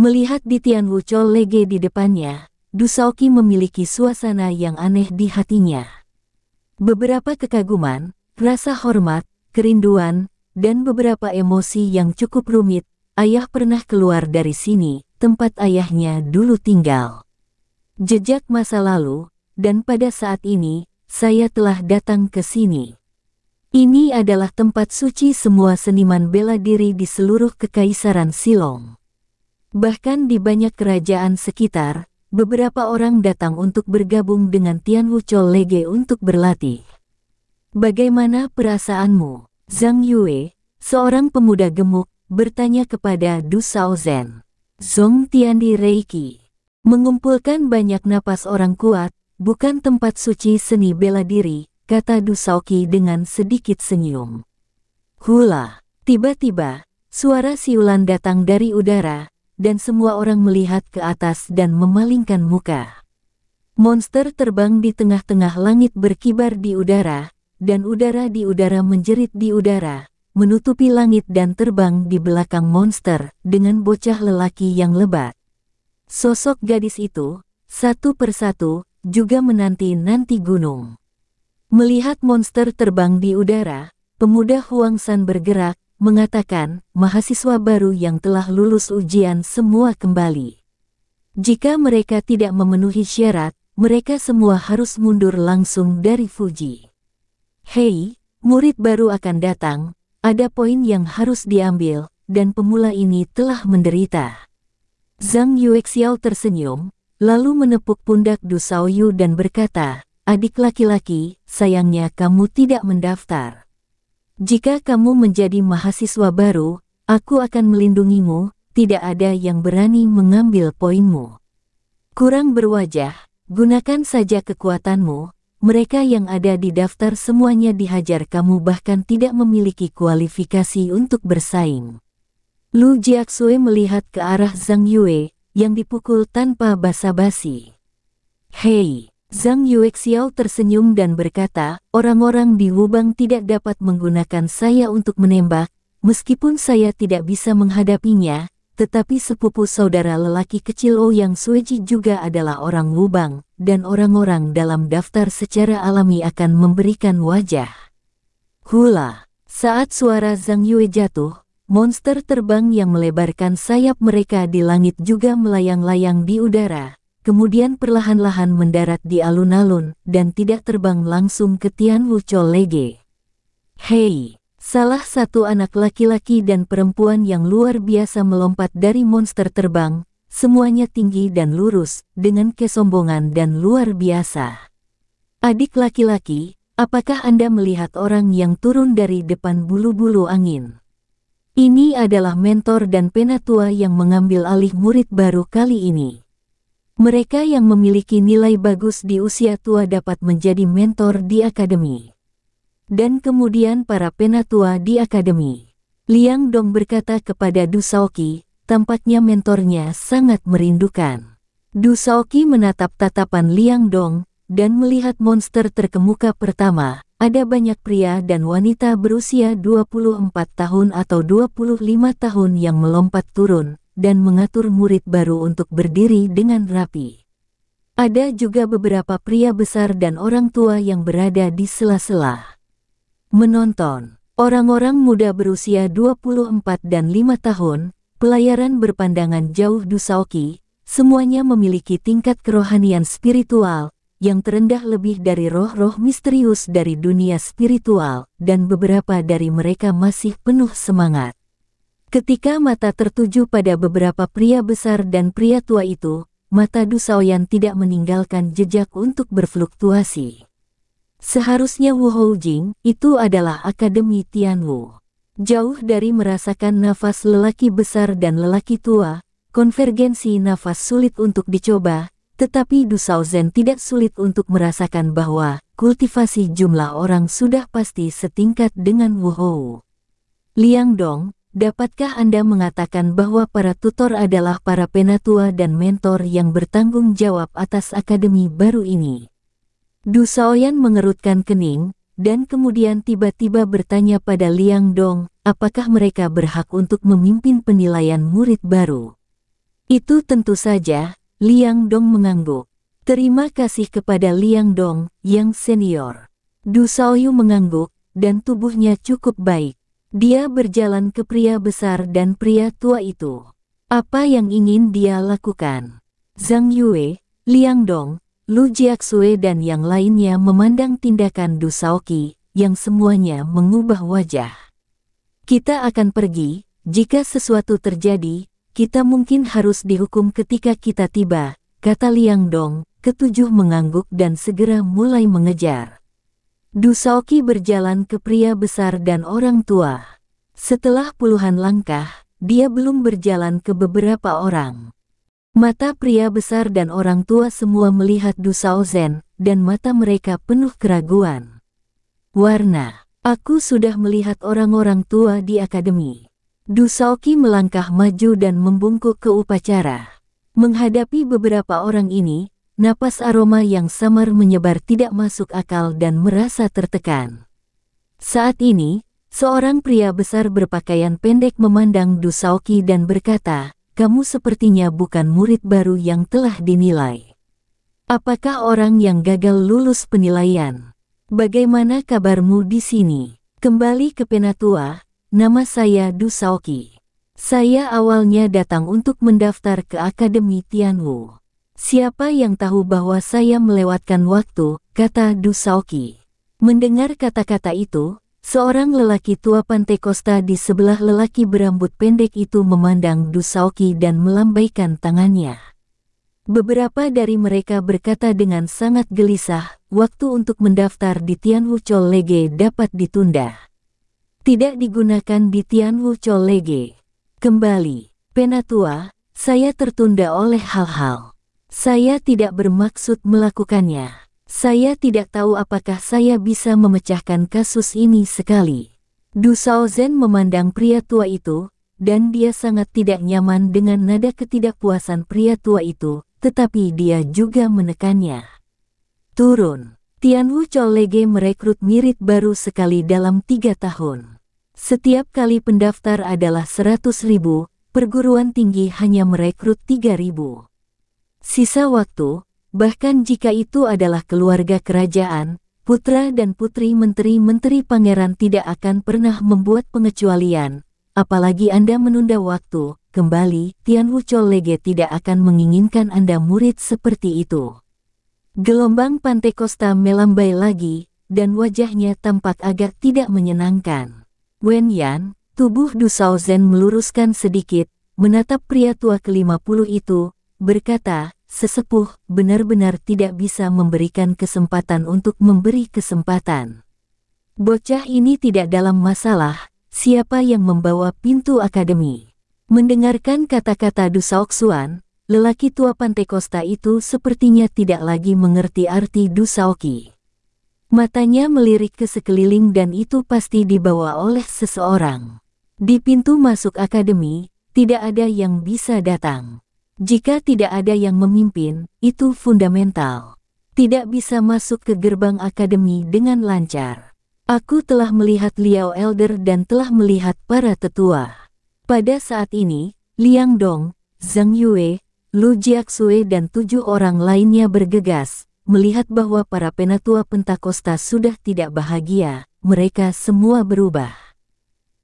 Melihat di Tianwu Chol Lege di depannya, Dusauki memiliki suasana yang aneh di hatinya. Beberapa kekaguman, rasa hormat, kerinduan, dan beberapa emosi yang cukup rumit, ayah pernah keluar dari sini, tempat ayahnya dulu tinggal. Jejak masa lalu, dan pada saat ini, saya telah datang ke sini. Ini adalah tempat suci semua seniman bela diri di seluruh kekaisaran Silong. Bahkan di banyak kerajaan sekitar, beberapa orang datang untuk bergabung dengan Tian Wuchol Lege untuk berlatih. Bagaimana perasaanmu? Zhang Yue, seorang pemuda gemuk, bertanya kepada Du Shaozhen. Zong Tiandi Reiki. Mengumpulkan banyak napas orang kuat, bukan tempat suci seni bela diri, kata Du Shaoqi dengan sedikit senyum. Hula, tiba-tiba, suara siulan datang dari udara, dan semua orang melihat ke atas dan memalingkan muka. Monster terbang di tengah-tengah langit berkibar di udara, dan udara di udara menjerit di udara, menutupi langit dan terbang di belakang monster dengan bocah lelaki yang lebat. Sosok gadis itu, satu persatu, juga menanti-nanti gunung. Melihat monster terbang di udara, pemuda Huang San bergerak, mengatakan mahasiswa baru yang telah lulus ujian semua kembali. Jika mereka tidak memenuhi syarat, mereka semua harus mundur langsung dari Fuji. Hei, murid baru akan datang, ada poin yang harus diambil, dan pemula ini telah menderita. Zhang Yuexiao tersenyum, lalu menepuk pundak Du Yu dan berkata, Adik laki-laki, sayangnya kamu tidak mendaftar. Jika kamu menjadi mahasiswa baru, aku akan melindungimu, tidak ada yang berani mengambil poinmu. Kurang berwajah, gunakan saja kekuatanmu, mereka yang ada di daftar semuanya dihajar kamu bahkan tidak memiliki kualifikasi untuk bersaing. Lu Jiaxue melihat ke arah Zhang Yue, yang dipukul tanpa basa-basi. Hei, Zhang Yuexiao tersenyum dan berkata, orang-orang di Wubang tidak dapat menggunakan saya untuk menembak, meskipun saya tidak bisa menghadapinya, tetapi sepupu saudara lelaki kecil Ouyang oh yang Sueji juga adalah orang Wubang, dan orang-orang dalam daftar secara alami akan memberikan wajah. Hula, saat suara Zhang Yue jatuh, monster terbang yang melebarkan sayap mereka di langit juga melayang-layang di udara kemudian perlahan-lahan mendarat di alun-alun dan tidak terbang langsung ke Wuchol Lege. Hei, salah satu anak laki-laki dan perempuan yang luar biasa melompat dari monster terbang, semuanya tinggi dan lurus, dengan kesombongan dan luar biasa. Adik laki-laki, apakah Anda melihat orang yang turun dari depan bulu-bulu angin? Ini adalah mentor dan penatua yang mengambil alih murid baru kali ini. Mereka yang memiliki nilai bagus di usia tua dapat menjadi mentor di akademi. Dan kemudian para penatua di akademi. Liang Dong berkata kepada Du Saoki, tampaknya mentornya sangat merindukan. Du Saoki menatap tatapan Liang Dong, dan melihat monster terkemuka pertama. Ada banyak pria dan wanita berusia 24 tahun atau 25 tahun yang melompat turun, dan mengatur murid baru untuk berdiri dengan rapi. Ada juga beberapa pria besar dan orang tua yang berada di sela-sela. Menonton, orang-orang muda berusia 24 dan 5 tahun, pelayaran berpandangan jauh Dusaoki, semuanya memiliki tingkat kerohanian spiritual, yang terendah lebih dari roh-roh misterius dari dunia spiritual, dan beberapa dari mereka masih penuh semangat. Ketika mata tertuju pada beberapa pria besar dan pria tua itu, mata Dusaoyan tidak meninggalkan jejak untuk berfluktuasi. Seharusnya Wu Houjing itu adalah Akademi Tianwu. Jauh dari merasakan nafas lelaki besar dan lelaki tua, konvergensi nafas sulit untuk dicoba, tetapi Sao Zen tidak sulit untuk merasakan bahwa kultivasi jumlah orang sudah pasti setingkat dengan Wu Hou. Liang Dong, Dapatkah Anda mengatakan bahwa para tutor adalah para penatua dan mentor yang bertanggung jawab atas akademi baru ini? Du Saoyan mengerutkan kening, dan kemudian tiba-tiba bertanya pada Liang Dong, apakah mereka berhak untuk memimpin penilaian murid baru? Itu tentu saja, Liang Dong mengangguk. Terima kasih kepada Liang Dong, yang senior. Du Saoyu mengangguk, dan tubuhnya cukup baik. Dia berjalan ke pria besar dan pria tua itu. Apa yang ingin dia lakukan? Zhang Yue, Liang Dong, Lu Jiaxue dan yang lainnya memandang tindakan Du Saoki, yang semuanya mengubah wajah. Kita akan pergi, jika sesuatu terjadi, kita mungkin harus dihukum ketika kita tiba, kata Liang Dong, ketujuh mengangguk dan segera mulai mengejar. Dusoki berjalan ke pria besar dan orang tua. Setelah puluhan langkah, dia belum berjalan ke beberapa orang. Mata pria besar dan orang tua semua melihat Dusao Zen, dan mata mereka penuh keraguan. Warna, aku sudah melihat orang-orang tua di akademi. Dusaoki melangkah maju dan membungkuk ke upacara. Menghadapi beberapa orang ini, Napas aroma yang samar menyebar tidak masuk akal dan merasa tertekan. Saat ini, seorang pria besar berpakaian pendek memandang Dusaoki dan berkata, kamu sepertinya bukan murid baru yang telah dinilai. Apakah orang yang gagal lulus penilaian? Bagaimana kabarmu di sini? Kembali ke Penatua, nama saya Dusaoki. Saya awalnya datang untuk mendaftar ke Akademi Tianwu. Siapa yang tahu bahwa saya melewatkan waktu, kata Dusaoki. Mendengar kata-kata itu, seorang lelaki tua Pantekosta di sebelah lelaki berambut pendek itu memandang Dusaoki dan melambaikan tangannya. Beberapa dari mereka berkata dengan sangat gelisah, waktu untuk mendaftar di Tianwu Lege dapat ditunda. Tidak digunakan di Tianwu Lege. Kembali, Penatua, saya tertunda oleh hal-hal. Saya tidak bermaksud melakukannya. Saya tidak tahu apakah saya bisa memecahkan kasus ini sekali. Du Zen memandang pria tua itu, dan dia sangat tidak nyaman dengan nada ketidakpuasan pria tua itu, tetapi dia juga menekannya. Turun. Tianwu Lege merekrut mirip baru sekali dalam tiga tahun. Setiap kali pendaftar adalah seratus ribu, perguruan tinggi hanya merekrut tiga ribu. Sisa waktu, bahkan jika itu adalah keluarga kerajaan, putra dan putri menteri-menteri pangeran tidak akan pernah membuat pengecualian. Apalagi Anda menunda waktu, kembali, Tian Chol Lege tidak akan menginginkan Anda murid seperti itu. Gelombang Pantai Costa melambai lagi, dan wajahnya tampak agak tidak menyenangkan. Wen Yan, tubuh Du Zen meluruskan sedikit, menatap pria tua ke-50 itu, berkata, sesepuh benar-benar tidak bisa memberikan kesempatan untuk memberi kesempatan. Bocah ini tidak dalam masalah, siapa yang membawa pintu akademi. Mendengarkan kata-kata Dusaok lelaki tua Pantekosta itu sepertinya tidak lagi mengerti arti Dusaoki. Matanya melirik ke sekeliling dan itu pasti dibawa oleh seseorang. Di pintu masuk akademi, tidak ada yang bisa datang. Jika tidak ada yang memimpin, itu fundamental. Tidak bisa masuk ke gerbang akademi dengan lancar. Aku telah melihat Liao Elder dan telah melihat para tetua. Pada saat ini, Liang Dong, Zhang Yue, Lu Jiaxue dan tujuh orang lainnya bergegas, melihat bahwa para penatua Pentakosta sudah tidak bahagia, mereka semua berubah.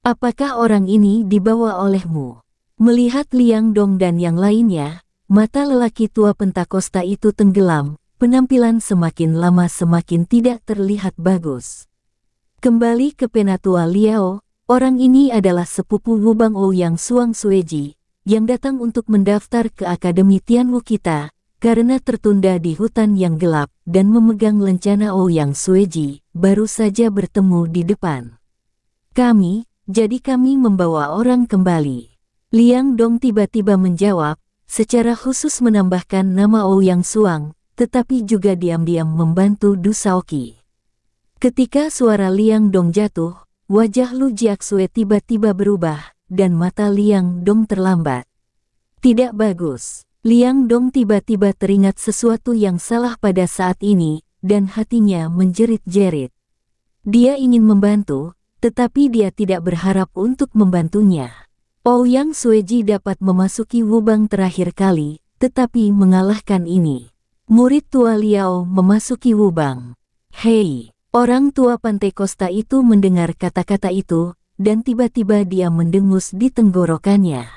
Apakah orang ini dibawa olehmu? Melihat Liang Dong dan yang lainnya, mata lelaki tua Pentakosta itu tenggelam, penampilan semakin lama semakin tidak terlihat bagus. Kembali ke Penatua Liao, orang ini adalah sepupu Wubang yang Suang Sueji, yang datang untuk mendaftar ke Akademi Tianwu kita, karena tertunda di hutan yang gelap dan memegang lencana Ouyang Sueji, baru saja bertemu di depan. Kami, jadi kami membawa orang kembali. Liang Dong tiba-tiba menjawab, secara khusus menambahkan nama Ouyang Suang, tetapi juga diam-diam membantu Du Saoki. Ketika suara Liang Dong jatuh, wajah Lu Jiaxue tiba-tiba berubah, dan mata Liang Dong terlambat. Tidak bagus. Liang Dong tiba-tiba teringat sesuatu yang salah pada saat ini, dan hatinya menjerit-jerit. Dia ingin membantu, tetapi dia tidak berharap untuk membantunya. Yang Sueji dapat memasuki wubang terakhir kali, tetapi mengalahkan ini. Murid tua Liao memasuki wubang. Hei, orang tua Pantai Costa itu mendengar kata-kata itu, dan tiba-tiba dia mendengus di tenggorokannya.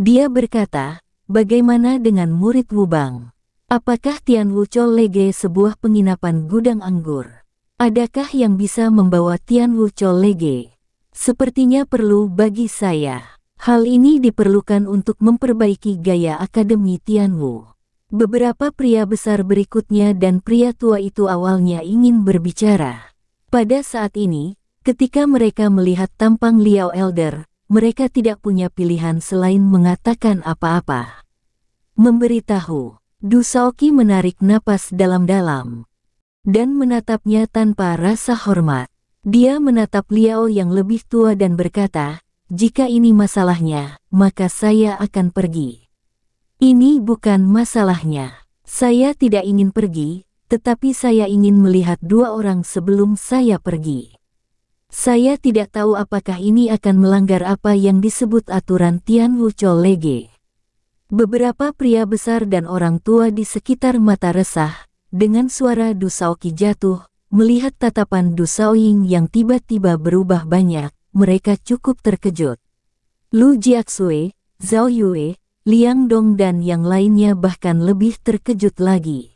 Dia berkata, bagaimana dengan murid wubang? Apakah Tian Wuchol Lege sebuah penginapan gudang anggur? Adakah yang bisa membawa Tian Wuchol Lege? sepertinya perlu bagi saya. Hal ini diperlukan untuk memperbaiki gaya akademi Tianwu. Beberapa pria besar berikutnya dan pria tua itu awalnya ingin berbicara. Pada saat ini, ketika mereka melihat tampang Liao Elder, mereka tidak punya pilihan selain mengatakan apa-apa. Memberitahu, Dusaoki menarik napas dalam-dalam dan menatapnya tanpa rasa hormat. Dia menatap Liao yang lebih tua dan berkata, jika ini masalahnya, maka saya akan pergi. Ini bukan masalahnya. Saya tidak ingin pergi, tetapi saya ingin melihat dua orang sebelum saya pergi. Saya tidak tahu apakah ini akan melanggar apa yang disebut aturan Tianwu Lege. Beberapa pria besar dan orang tua di sekitar mata resah, dengan suara Dusaoki jatuh, Melihat tatapan Du Shaoying yang tiba-tiba berubah banyak, mereka cukup terkejut. Lu Jiaxue, Zhao Yue, Liang Dong dan yang lainnya bahkan lebih terkejut lagi.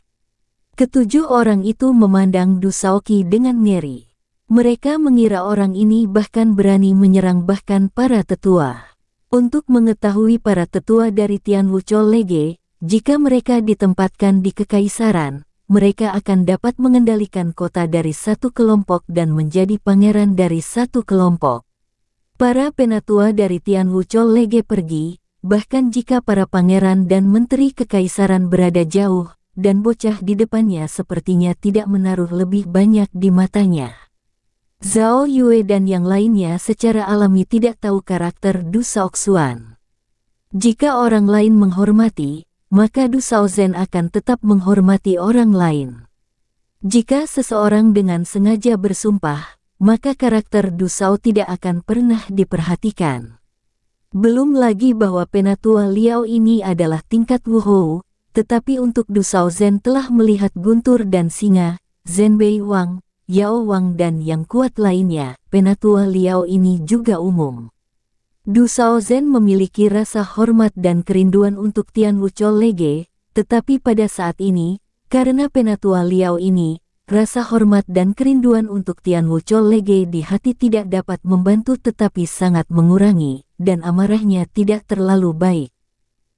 Ketujuh orang itu memandang Du Saoki dengan ngeri. Mereka mengira orang ini bahkan berani menyerang bahkan para tetua. Untuk mengetahui para tetua dari Tianwu Lege, jika mereka ditempatkan di kekaisaran, mereka akan dapat mengendalikan kota dari satu kelompok dan menjadi pangeran dari satu kelompok. Para penatua dari Tian Wuchol Lege pergi, bahkan jika para pangeran dan menteri kekaisaran berada jauh, dan bocah di depannya sepertinya tidak menaruh lebih banyak di matanya. Zhao Yue dan yang lainnya secara alami tidak tahu karakter Du Saoxuan. Jika orang lain menghormati, maka Du Zen akan tetap menghormati orang lain. Jika seseorang dengan sengaja bersumpah, maka karakter Du Dusau tidak akan pernah diperhatikan. Belum lagi bahwa penatua Liao ini adalah tingkat Wuhou, tetapi untuk Dusau Zen telah melihat Guntur dan Singa, Zenbei Wang, Yao Wang dan yang kuat lainnya, penatua Liao ini juga umum. Du Shaozhen memiliki rasa hormat dan kerinduan untuk Tian Wuchol Lege, tetapi pada saat ini, karena penatua Liao ini, rasa hormat dan kerinduan untuk Tian Wuchol Lege di hati tidak dapat membantu tetapi sangat mengurangi, dan amarahnya tidak terlalu baik.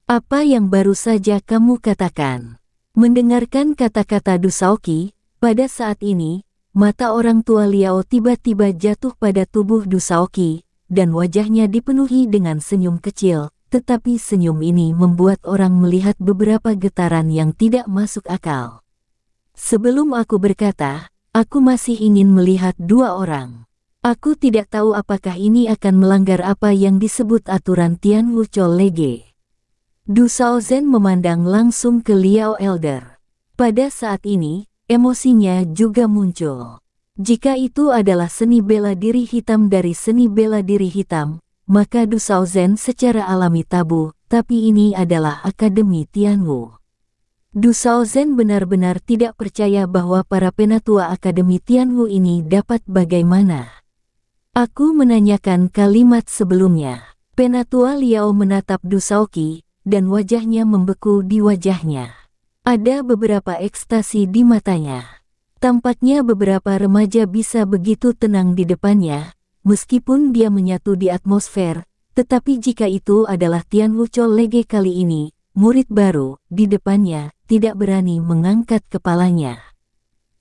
Apa yang baru saja kamu katakan? Mendengarkan kata-kata Du Shaoqi, pada saat ini, mata orang tua Liao tiba-tiba jatuh pada tubuh Dusaoki, dan wajahnya dipenuhi dengan senyum kecil, tetapi senyum ini membuat orang melihat beberapa getaran yang tidak masuk akal. Sebelum aku berkata, aku masih ingin melihat dua orang. Aku tidak tahu apakah ini akan melanggar apa yang disebut aturan Tian Wucho Lege. Du Zen memandang langsung ke Liao Elder. Pada saat ini, emosinya juga muncul. Jika itu adalah seni bela diri hitam dari seni bela diri hitam, maka Dusao Zen secara alami tabu, tapi ini adalah Akademi Tianwu. Dusao Zen benar-benar tidak percaya bahwa para penatua Akademi Tianwu ini dapat bagaimana. Aku menanyakan kalimat sebelumnya. Penatua Liao menatap Dusaoki, dan wajahnya membeku di wajahnya. Ada beberapa ekstasi di matanya. Tampaknya beberapa remaja bisa begitu tenang di depannya, meskipun dia menyatu di atmosfer, tetapi jika itu adalah Tian Wucho Lege kali ini, murid baru, di depannya, tidak berani mengangkat kepalanya.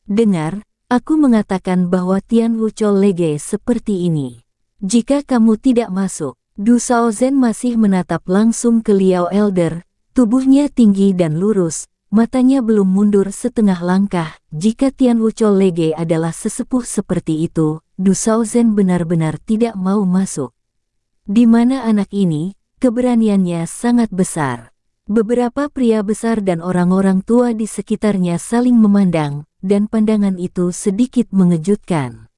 Dengar, aku mengatakan bahwa Tian Wucho Lege seperti ini. Jika kamu tidak masuk, Du Zen masih menatap langsung ke Liao Elder, tubuhnya tinggi dan lurus, matanya belum mundur setengah langkah. Jika Tian Wucho Lege adalah sesepuh seperti itu, Du Zen benar-benar tidak mau masuk. Di mana anak ini, keberaniannya sangat besar. Beberapa pria besar dan orang-orang tua di sekitarnya saling memandang, dan pandangan itu sedikit mengejutkan.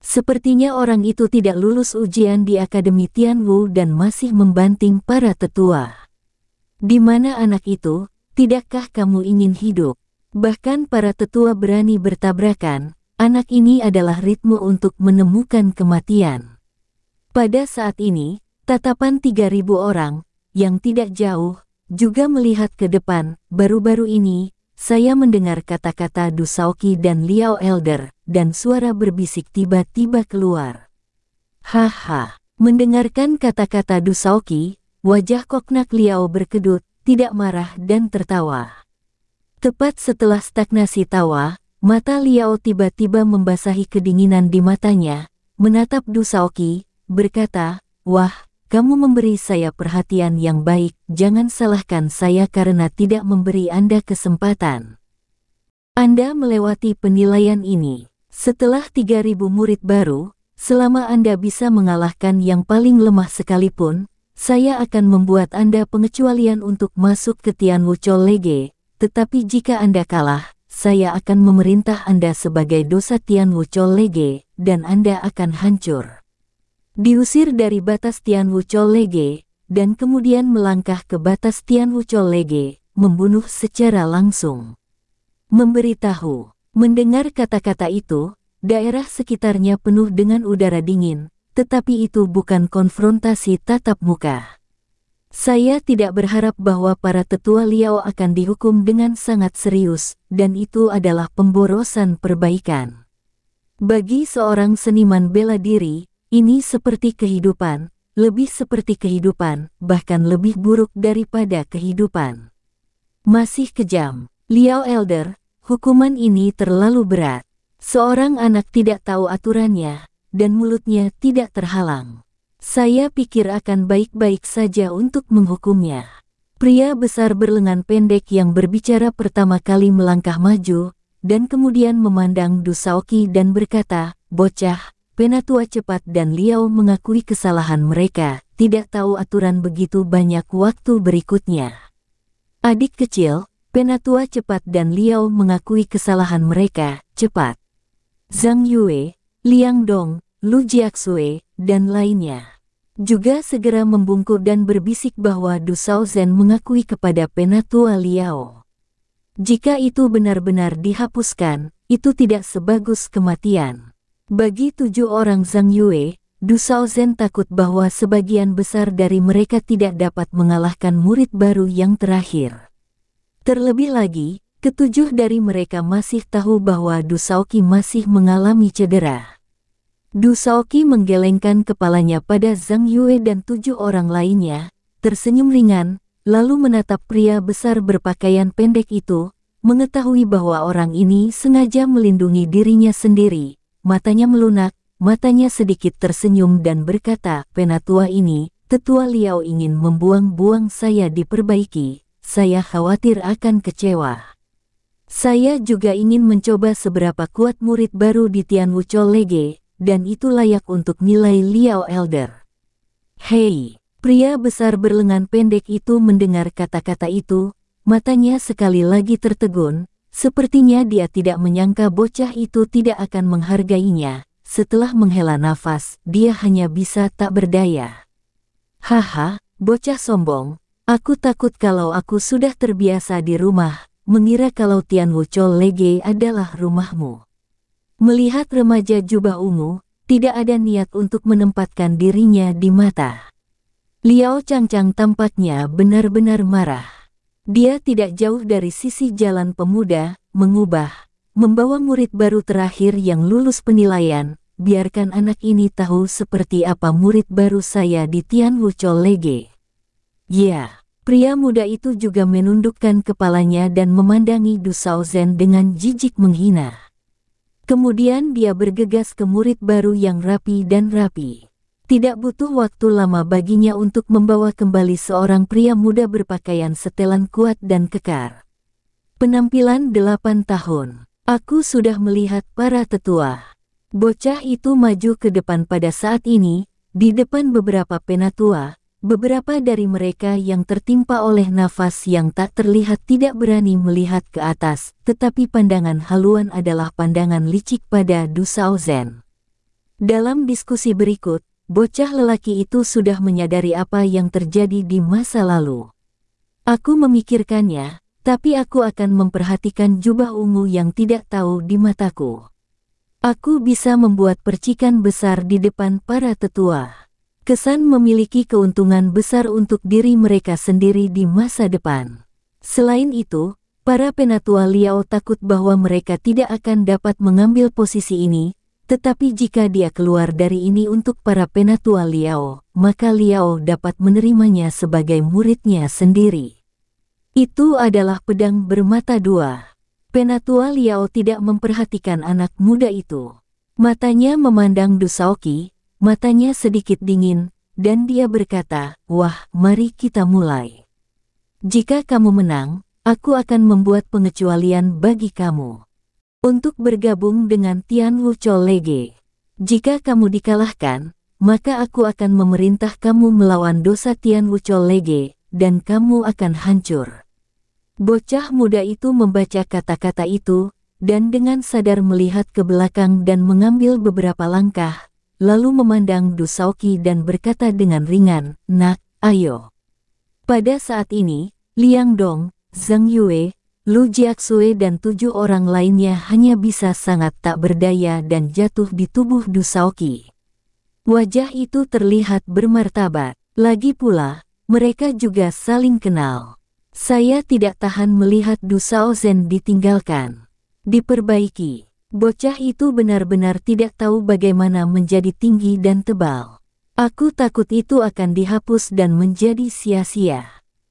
Sepertinya orang itu tidak lulus ujian di Akademi Tian Wu dan masih membanting para tetua. Di mana anak itu, Tidakkah kamu ingin hidup? Bahkan para tetua berani bertabrakan, anak ini adalah ritme untuk menemukan kematian. Pada saat ini, tatapan 3.000 orang, yang tidak jauh, juga melihat ke depan, baru-baru ini, saya mendengar kata-kata Dusauki dan Liao Elder, dan suara berbisik tiba-tiba keluar. Haha, mendengarkan kata-kata Dusauki, wajah koknak Liao berkedut, tidak marah dan tertawa. Tepat setelah stagnasi tawa, mata Liao tiba-tiba membasahi kedinginan di matanya, menatap Dusaoki, berkata, Wah, kamu memberi saya perhatian yang baik, jangan salahkan saya karena tidak memberi Anda kesempatan. Anda melewati penilaian ini. Setelah 3.000 murid baru, selama Anda bisa mengalahkan yang paling lemah sekalipun, saya akan membuat Anda pengecualian untuk masuk ke Tian Tianwu Lege, tetapi jika Anda kalah, saya akan memerintah Anda sebagai dosa Tian Tianwu Lege, dan Anda akan hancur. Diusir dari batas Tian Tianwu Lege, dan kemudian melangkah ke batas Tian Tianwu Lege, membunuh secara langsung. Memberitahu, mendengar kata-kata itu, daerah sekitarnya penuh dengan udara dingin, tetapi itu bukan konfrontasi tatap muka. Saya tidak berharap bahwa para tetua Liao akan dihukum dengan sangat serius, dan itu adalah pemborosan perbaikan. Bagi seorang seniman bela diri, ini seperti kehidupan, lebih seperti kehidupan, bahkan lebih buruk daripada kehidupan. Masih kejam, Liao Elder, hukuman ini terlalu berat. Seorang anak tidak tahu aturannya, dan mulutnya tidak terhalang. Saya pikir akan baik-baik saja untuk menghukumnya. Pria besar berlengan pendek yang berbicara pertama kali melangkah maju, dan kemudian memandang Dusaoki dan berkata, Bocah, Penatua cepat dan Liao mengakui kesalahan mereka, tidak tahu aturan begitu banyak waktu berikutnya. Adik kecil, Penatua cepat dan Liao mengakui kesalahan mereka, cepat. Zhang Yue, Liang Dong, Lu Jiaxue, dan lainnya. Juga segera membungkuk dan berbisik bahwa Du Zen mengakui kepada Penatua Liao. Jika itu benar-benar dihapuskan, itu tidak sebagus kematian. Bagi tujuh orang Zhang Yue, Du Zen takut bahwa sebagian besar dari mereka tidak dapat mengalahkan murid baru yang terakhir. Terlebih lagi, ketujuh dari mereka masih tahu bahwa Du Dusaoki masih mengalami cedera. Du Shaoqi menggelengkan kepalanya pada Zhang Yue dan tujuh orang lainnya, tersenyum ringan, lalu menatap pria besar berpakaian pendek itu, mengetahui bahwa orang ini sengaja melindungi dirinya sendiri. Matanya melunak, matanya sedikit tersenyum dan berkata, penatua ini, tetua Liao ingin membuang-buang saya diperbaiki, saya khawatir akan kecewa. Saya juga ingin mencoba seberapa kuat murid baru di Tianwu Lege, dan itu layak untuk nilai Liao Elder. Hei, pria besar berlengan pendek itu mendengar kata-kata itu, matanya sekali lagi tertegun, sepertinya dia tidak menyangka bocah itu tidak akan menghargainya. Setelah menghela nafas, dia hanya bisa tak berdaya. Haha, bocah sombong, aku takut kalau aku sudah terbiasa di rumah, mengira kalau Tian Wucho Lege adalah rumahmu. Melihat remaja jubah ungu, tidak ada niat untuk menempatkan dirinya di mata. Liao Changchang tampaknya benar-benar marah. Dia tidak jauh dari sisi jalan pemuda, mengubah, membawa murid baru terakhir yang lulus penilaian, biarkan anak ini tahu seperti apa murid baru saya di Tian Tianwu Lege. Ya, pria muda itu juga menundukkan kepalanya dan memandangi Du Zen dengan jijik menghina. Kemudian dia bergegas ke murid baru yang rapi dan rapi. Tidak butuh waktu lama baginya untuk membawa kembali seorang pria muda berpakaian setelan kuat dan kekar. Penampilan delapan tahun. Aku sudah melihat para tetua. Bocah itu maju ke depan pada saat ini, di depan beberapa penatua, Beberapa dari mereka yang tertimpa oleh nafas yang tak terlihat tidak berani melihat ke atas, tetapi pandangan haluan adalah pandangan licik pada Dusao Zen. Dalam diskusi berikut, bocah lelaki itu sudah menyadari apa yang terjadi di masa lalu. Aku memikirkannya, tapi aku akan memperhatikan jubah ungu yang tidak tahu di mataku. Aku bisa membuat percikan besar di depan para tetua kesan memiliki keuntungan besar untuk diri mereka sendiri di masa depan. Selain itu, para penatua Liao takut bahwa mereka tidak akan dapat mengambil posisi ini, tetapi jika dia keluar dari ini untuk para penatua Liao, maka Liao dapat menerimanya sebagai muridnya sendiri. Itu adalah pedang bermata dua. Penatua Liao tidak memperhatikan anak muda itu. Matanya memandang Dusaoki, Matanya sedikit dingin, dan dia berkata, Wah, mari kita mulai. Jika kamu menang, aku akan membuat pengecualian bagi kamu. Untuk bergabung dengan Tian Lucho Lege. Jika kamu dikalahkan, maka aku akan memerintah kamu melawan dosa Tian Lucho Lege, dan kamu akan hancur. Bocah muda itu membaca kata-kata itu, dan dengan sadar melihat ke belakang dan mengambil beberapa langkah, lalu memandang Saoki dan berkata dengan ringan, Nak, ayo. Pada saat ini, Liang Dong, Zhang Yue, Lu Jiaxue dan tujuh orang lainnya hanya bisa sangat tak berdaya dan jatuh di tubuh Saoki. Wajah itu terlihat bermartabat. Lagi pula, mereka juga saling kenal. Saya tidak tahan melihat Dusao Zen ditinggalkan. Diperbaiki. Bocah itu benar-benar tidak tahu bagaimana menjadi tinggi dan tebal. Aku takut itu akan dihapus dan menjadi sia-sia.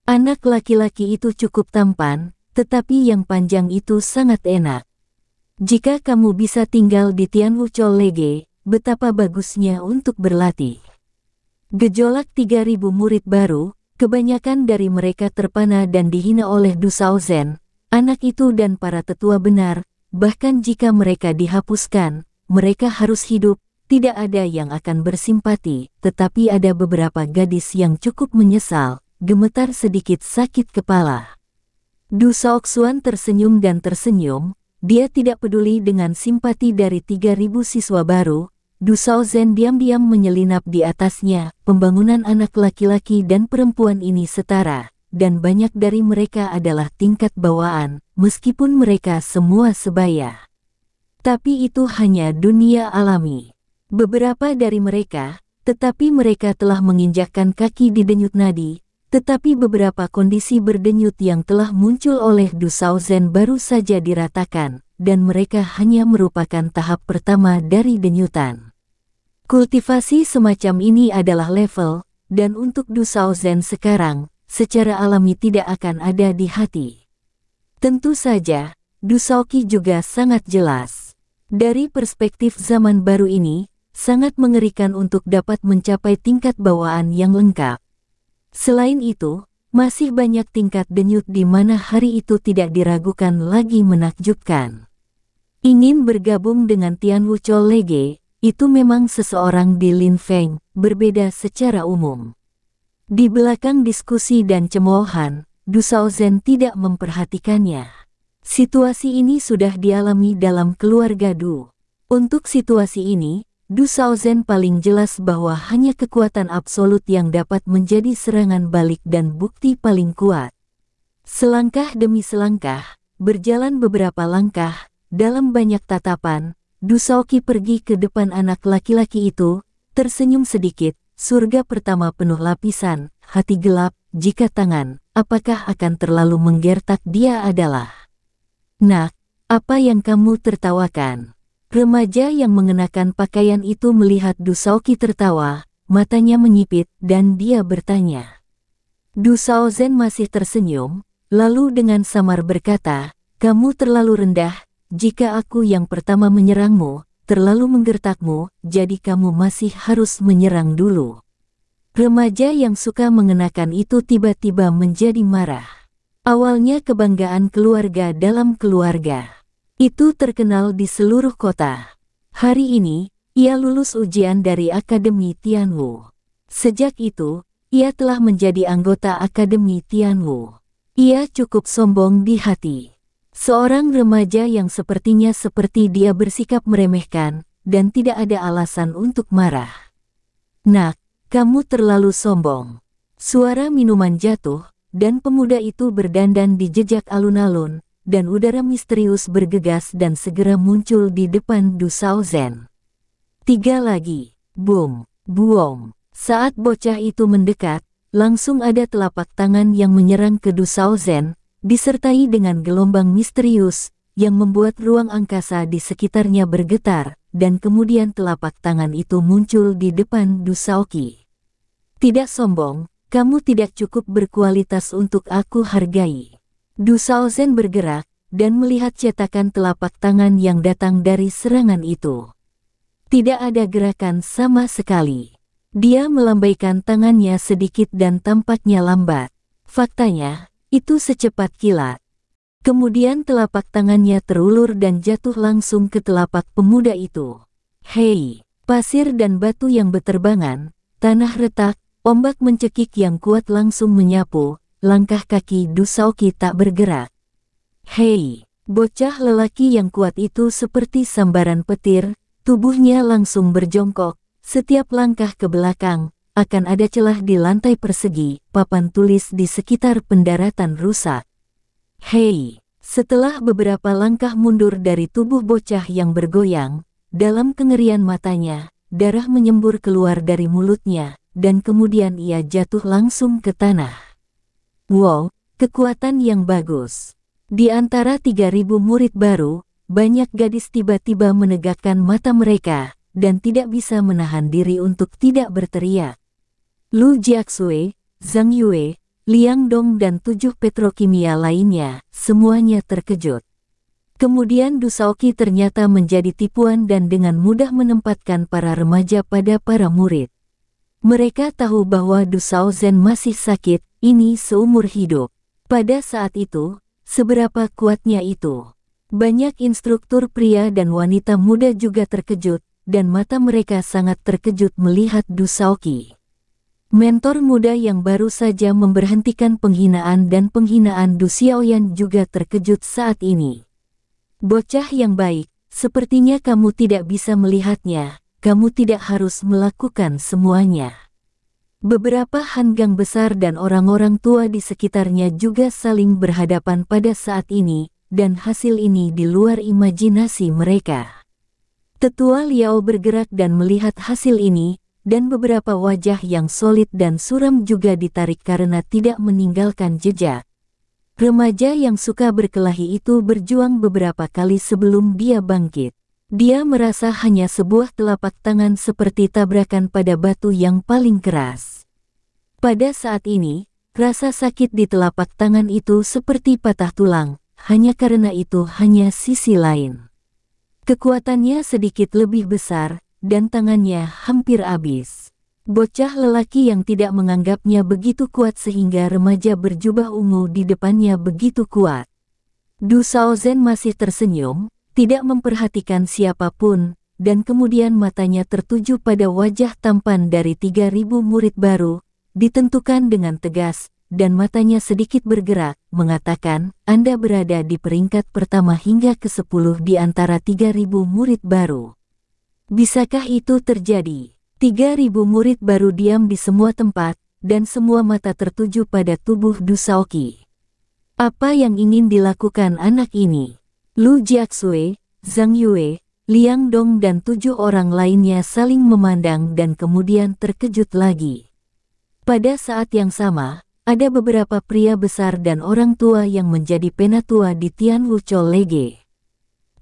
Anak laki-laki itu cukup tampan, tetapi yang panjang itu sangat enak. Jika kamu bisa tinggal di Chol Lege, betapa bagusnya untuk berlatih. Gejolak 3000 murid baru, kebanyakan dari mereka terpana dan dihina oleh Dusao Zen, anak itu dan para tetua benar, Bahkan jika mereka dihapuskan, mereka harus hidup, tidak ada yang akan bersimpati, tetapi ada beberapa gadis yang cukup menyesal, gemetar sedikit sakit kepala. Du Saoksuan tersenyum dan tersenyum, dia tidak peduli dengan simpati dari 3.000 siswa baru, Du Zen diam-diam menyelinap di atasnya, pembangunan anak laki-laki dan perempuan ini setara, dan banyak dari mereka adalah tingkat bawaan, meskipun mereka semua sebaya. Tapi itu hanya dunia alami. Beberapa dari mereka, tetapi mereka telah menginjakkan kaki di denyut nadi, tetapi beberapa kondisi berdenyut yang telah muncul oleh Dusau Zen baru saja diratakan, dan mereka hanya merupakan tahap pertama dari denyutan. Kultivasi semacam ini adalah level, dan untuk Dusau Zen sekarang, secara alami tidak akan ada di hati. Tentu saja, Dusoki juga sangat jelas. Dari perspektif zaman baru ini, sangat mengerikan untuk dapat mencapai tingkat bawaan yang lengkap. Selain itu, masih banyak tingkat denyut di mana hari itu tidak diragukan lagi menakjubkan. Ingin bergabung dengan Tian Wucho Lege, itu memang seseorang di Lin Feng, berbeda secara umum. Di belakang diskusi dan cemoohan, Du Shaozhen tidak memperhatikannya. Situasi ini sudah dialami dalam keluarga Du. Untuk situasi ini, Du Shaozhen paling jelas bahwa hanya kekuatan absolut yang dapat menjadi serangan balik dan bukti paling kuat. Selangkah demi selangkah, berjalan beberapa langkah, dalam banyak tatapan, Dusaoki pergi ke depan anak laki-laki itu, tersenyum sedikit, surga pertama penuh lapisan, hati gelap, jika tangan, apakah akan terlalu menggertak dia adalah. Nah apa yang kamu tertawakan? Remaja yang mengenakan pakaian itu melihat Dusauki tertawa, matanya menyipit dan dia bertanya. Dusao masih tersenyum, lalu dengan samar berkata, kamu terlalu rendah, jika aku yang pertama menyerangmu, terlalu menggertakmu, jadi kamu masih harus menyerang dulu. Remaja yang suka mengenakan itu tiba-tiba menjadi marah. Awalnya kebanggaan keluarga dalam keluarga. Itu terkenal di seluruh kota. Hari ini, ia lulus ujian dari Akademi Tianwu. Sejak itu, ia telah menjadi anggota Akademi Tianwu. Ia cukup sombong di hati. Seorang remaja yang sepertinya seperti dia bersikap meremehkan, dan tidak ada alasan untuk marah. Nak, kamu terlalu sombong. Suara minuman jatuh, dan pemuda itu berdandan di jejak alun-alun, dan udara misterius bergegas dan segera muncul di depan Du Zen. Tiga lagi, boom, buom. Saat bocah itu mendekat, langsung ada telapak tangan yang menyerang ke Du Zen, disertai dengan gelombang misterius yang membuat ruang angkasa di sekitarnya bergetar, dan kemudian telapak tangan itu muncul di depan Dusaoki. Tidak sombong, kamu tidak cukup berkualitas untuk aku hargai. Zen bergerak, dan melihat cetakan telapak tangan yang datang dari serangan itu. Tidak ada gerakan sama sekali. Dia melambaikan tangannya sedikit dan tampaknya lambat. Faktanya, itu secepat kilat. Kemudian telapak tangannya terulur dan jatuh langsung ke telapak pemuda itu. Hei, pasir dan batu yang beterbangan, tanah retak, ombak mencekik yang kuat langsung menyapu, langkah kaki Dusaoki tak bergerak. Hei, bocah lelaki yang kuat itu seperti sambaran petir, tubuhnya langsung berjongkok, setiap langkah ke belakang, akan ada celah di lantai persegi, papan tulis di sekitar pendaratan rusak. Hei! Setelah beberapa langkah mundur dari tubuh bocah yang bergoyang, dalam kengerian matanya, darah menyembur keluar dari mulutnya, dan kemudian ia jatuh langsung ke tanah. Wow, kekuatan yang bagus. Di antara 3.000 murid baru, banyak gadis tiba-tiba menegakkan mata mereka, dan tidak bisa menahan diri untuk tidak berteriak. Lu Jiaxue, Zhang Yue, Liang Dong dan tujuh petrokimia lainnya, semuanya terkejut. Kemudian Dusauki ternyata menjadi tipuan dan dengan mudah menempatkan para remaja pada para murid. Mereka tahu bahwa Dusao Zen masih sakit, ini seumur hidup. Pada saat itu, seberapa kuatnya itu. Banyak instruktur pria dan wanita muda juga terkejut, dan mata mereka sangat terkejut melihat Dusauki. Mentor muda yang baru saja memberhentikan penghinaan dan penghinaan Du Xiaoyan juga terkejut saat ini. Bocah yang baik, sepertinya kamu tidak bisa melihatnya, kamu tidak harus melakukan semuanya. Beberapa hanggang besar dan orang-orang tua di sekitarnya juga saling berhadapan pada saat ini, dan hasil ini di luar imajinasi mereka. Tetua Liao bergerak dan melihat hasil ini, dan beberapa wajah yang solid dan suram juga ditarik karena tidak meninggalkan jejak. Remaja yang suka berkelahi itu berjuang beberapa kali sebelum dia bangkit. Dia merasa hanya sebuah telapak tangan seperti tabrakan pada batu yang paling keras. Pada saat ini, rasa sakit di telapak tangan itu seperti patah tulang, hanya karena itu hanya sisi lain. Kekuatannya sedikit lebih besar, dan tangannya hampir habis. Bocah lelaki yang tidak menganggapnya begitu kuat sehingga remaja berjubah ungu di depannya begitu kuat. Du Saozen masih tersenyum, tidak memperhatikan siapapun, dan kemudian matanya tertuju pada wajah tampan dari 3.000 murid baru, ditentukan dengan tegas, dan matanya sedikit bergerak, mengatakan, Anda berada di peringkat pertama hingga ke-10 di antara 3.000 murid baru. Bisakah itu terjadi? Tiga ribu murid baru diam di semua tempat, dan semua mata tertuju pada tubuh Dusaoki. Apa yang ingin dilakukan anak ini? Lu Jiaxue, Zhang Yue, Liang Dong dan tujuh orang lainnya saling memandang dan kemudian terkejut lagi. Pada saat yang sama, ada beberapa pria besar dan orang tua yang menjadi penatua di Tian Tianlucho Lege.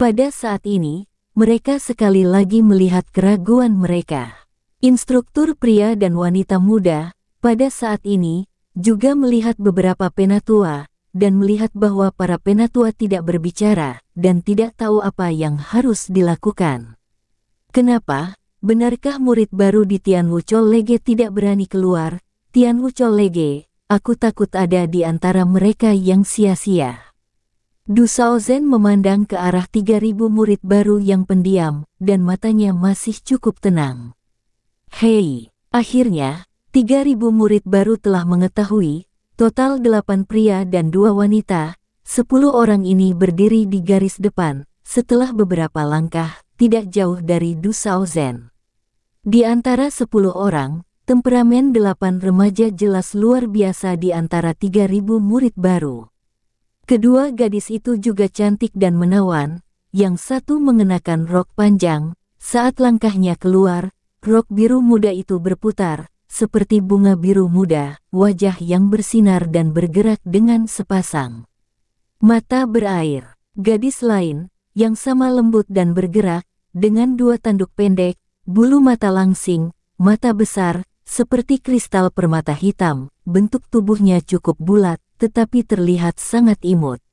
Pada saat ini, mereka sekali lagi melihat keraguan mereka. Instruktur pria dan wanita muda, pada saat ini, juga melihat beberapa penatua, dan melihat bahwa para penatua tidak berbicara, dan tidak tahu apa yang harus dilakukan. Kenapa? Benarkah murid baru di Tian Wuchol Lege tidak berani keluar? Tian Wuchol Lege, aku takut ada di antara mereka yang sia-sia. Du Zen memandang ke arah 3.000 murid baru yang pendiam, dan matanya masih cukup tenang. Hei, akhirnya, 3.000 murid baru telah mengetahui, total 8 pria dan dua wanita, 10 orang ini berdiri di garis depan, setelah beberapa langkah, tidak jauh dari Du Zen. Di antara 10 orang, Temperamen delapan remaja jelas luar biasa di antara 3.000 murid baru. Kedua gadis itu juga cantik dan menawan, yang satu mengenakan rok panjang, saat langkahnya keluar, rok biru muda itu berputar, seperti bunga biru muda, wajah yang bersinar dan bergerak dengan sepasang. Mata berair, gadis lain, yang sama lembut dan bergerak, dengan dua tanduk pendek, bulu mata langsing, mata besar, seperti kristal permata hitam, bentuk tubuhnya cukup bulat, tetapi terlihat sangat imut.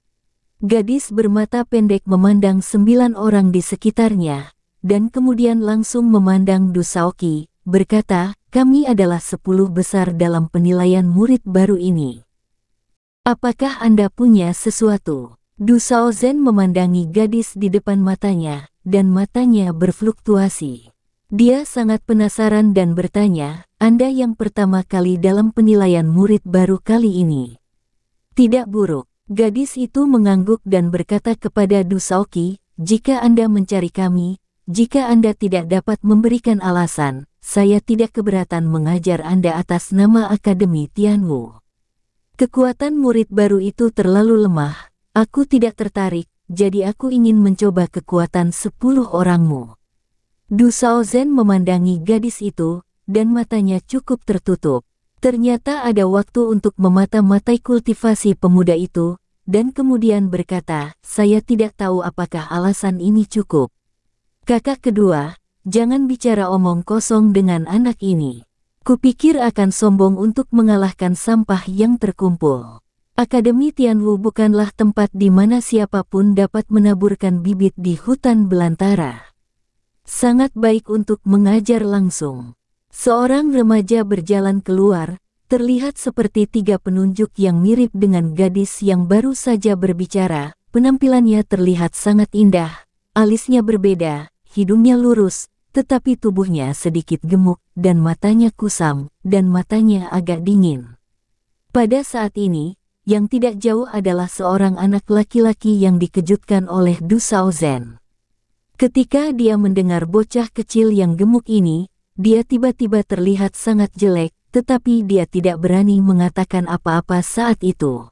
Gadis bermata pendek memandang sembilan orang di sekitarnya, dan kemudian langsung memandang Dusaoki, berkata, kami adalah sepuluh besar dalam penilaian murid baru ini. Apakah Anda punya sesuatu? Dusao Zen memandangi gadis di depan matanya, dan matanya berfluktuasi. Dia sangat penasaran dan bertanya, Anda yang pertama kali dalam penilaian murid baru kali ini. Tidak buruk, gadis itu mengangguk dan berkata kepada Dusauki, jika Anda mencari kami, jika Anda tidak dapat memberikan alasan, saya tidak keberatan mengajar Anda atas nama Akademi Tianwu. Kekuatan murid baru itu terlalu lemah, aku tidak tertarik, jadi aku ingin mencoba kekuatan sepuluh orangmu. Du Shaozhen memandangi gadis itu, dan matanya cukup tertutup, Ternyata ada waktu untuk memata-matai kultivasi pemuda itu, dan kemudian berkata, saya tidak tahu apakah alasan ini cukup. Kakak kedua, jangan bicara omong kosong dengan anak ini. Kupikir akan sombong untuk mengalahkan sampah yang terkumpul. Akademi Tianwu bukanlah tempat di mana siapapun dapat menaburkan bibit di hutan belantara. Sangat baik untuk mengajar langsung. Seorang remaja berjalan keluar, terlihat seperti tiga penunjuk yang mirip dengan gadis yang baru saja berbicara. Penampilannya terlihat sangat indah, alisnya berbeda, hidungnya lurus, tetapi tubuhnya sedikit gemuk dan matanya kusam dan matanya agak dingin. Pada saat ini, yang tidak jauh adalah seorang anak laki-laki yang dikejutkan oleh Du Zen. Ketika dia mendengar bocah kecil yang gemuk ini, dia tiba-tiba terlihat sangat jelek, tetapi dia tidak berani mengatakan apa-apa saat itu.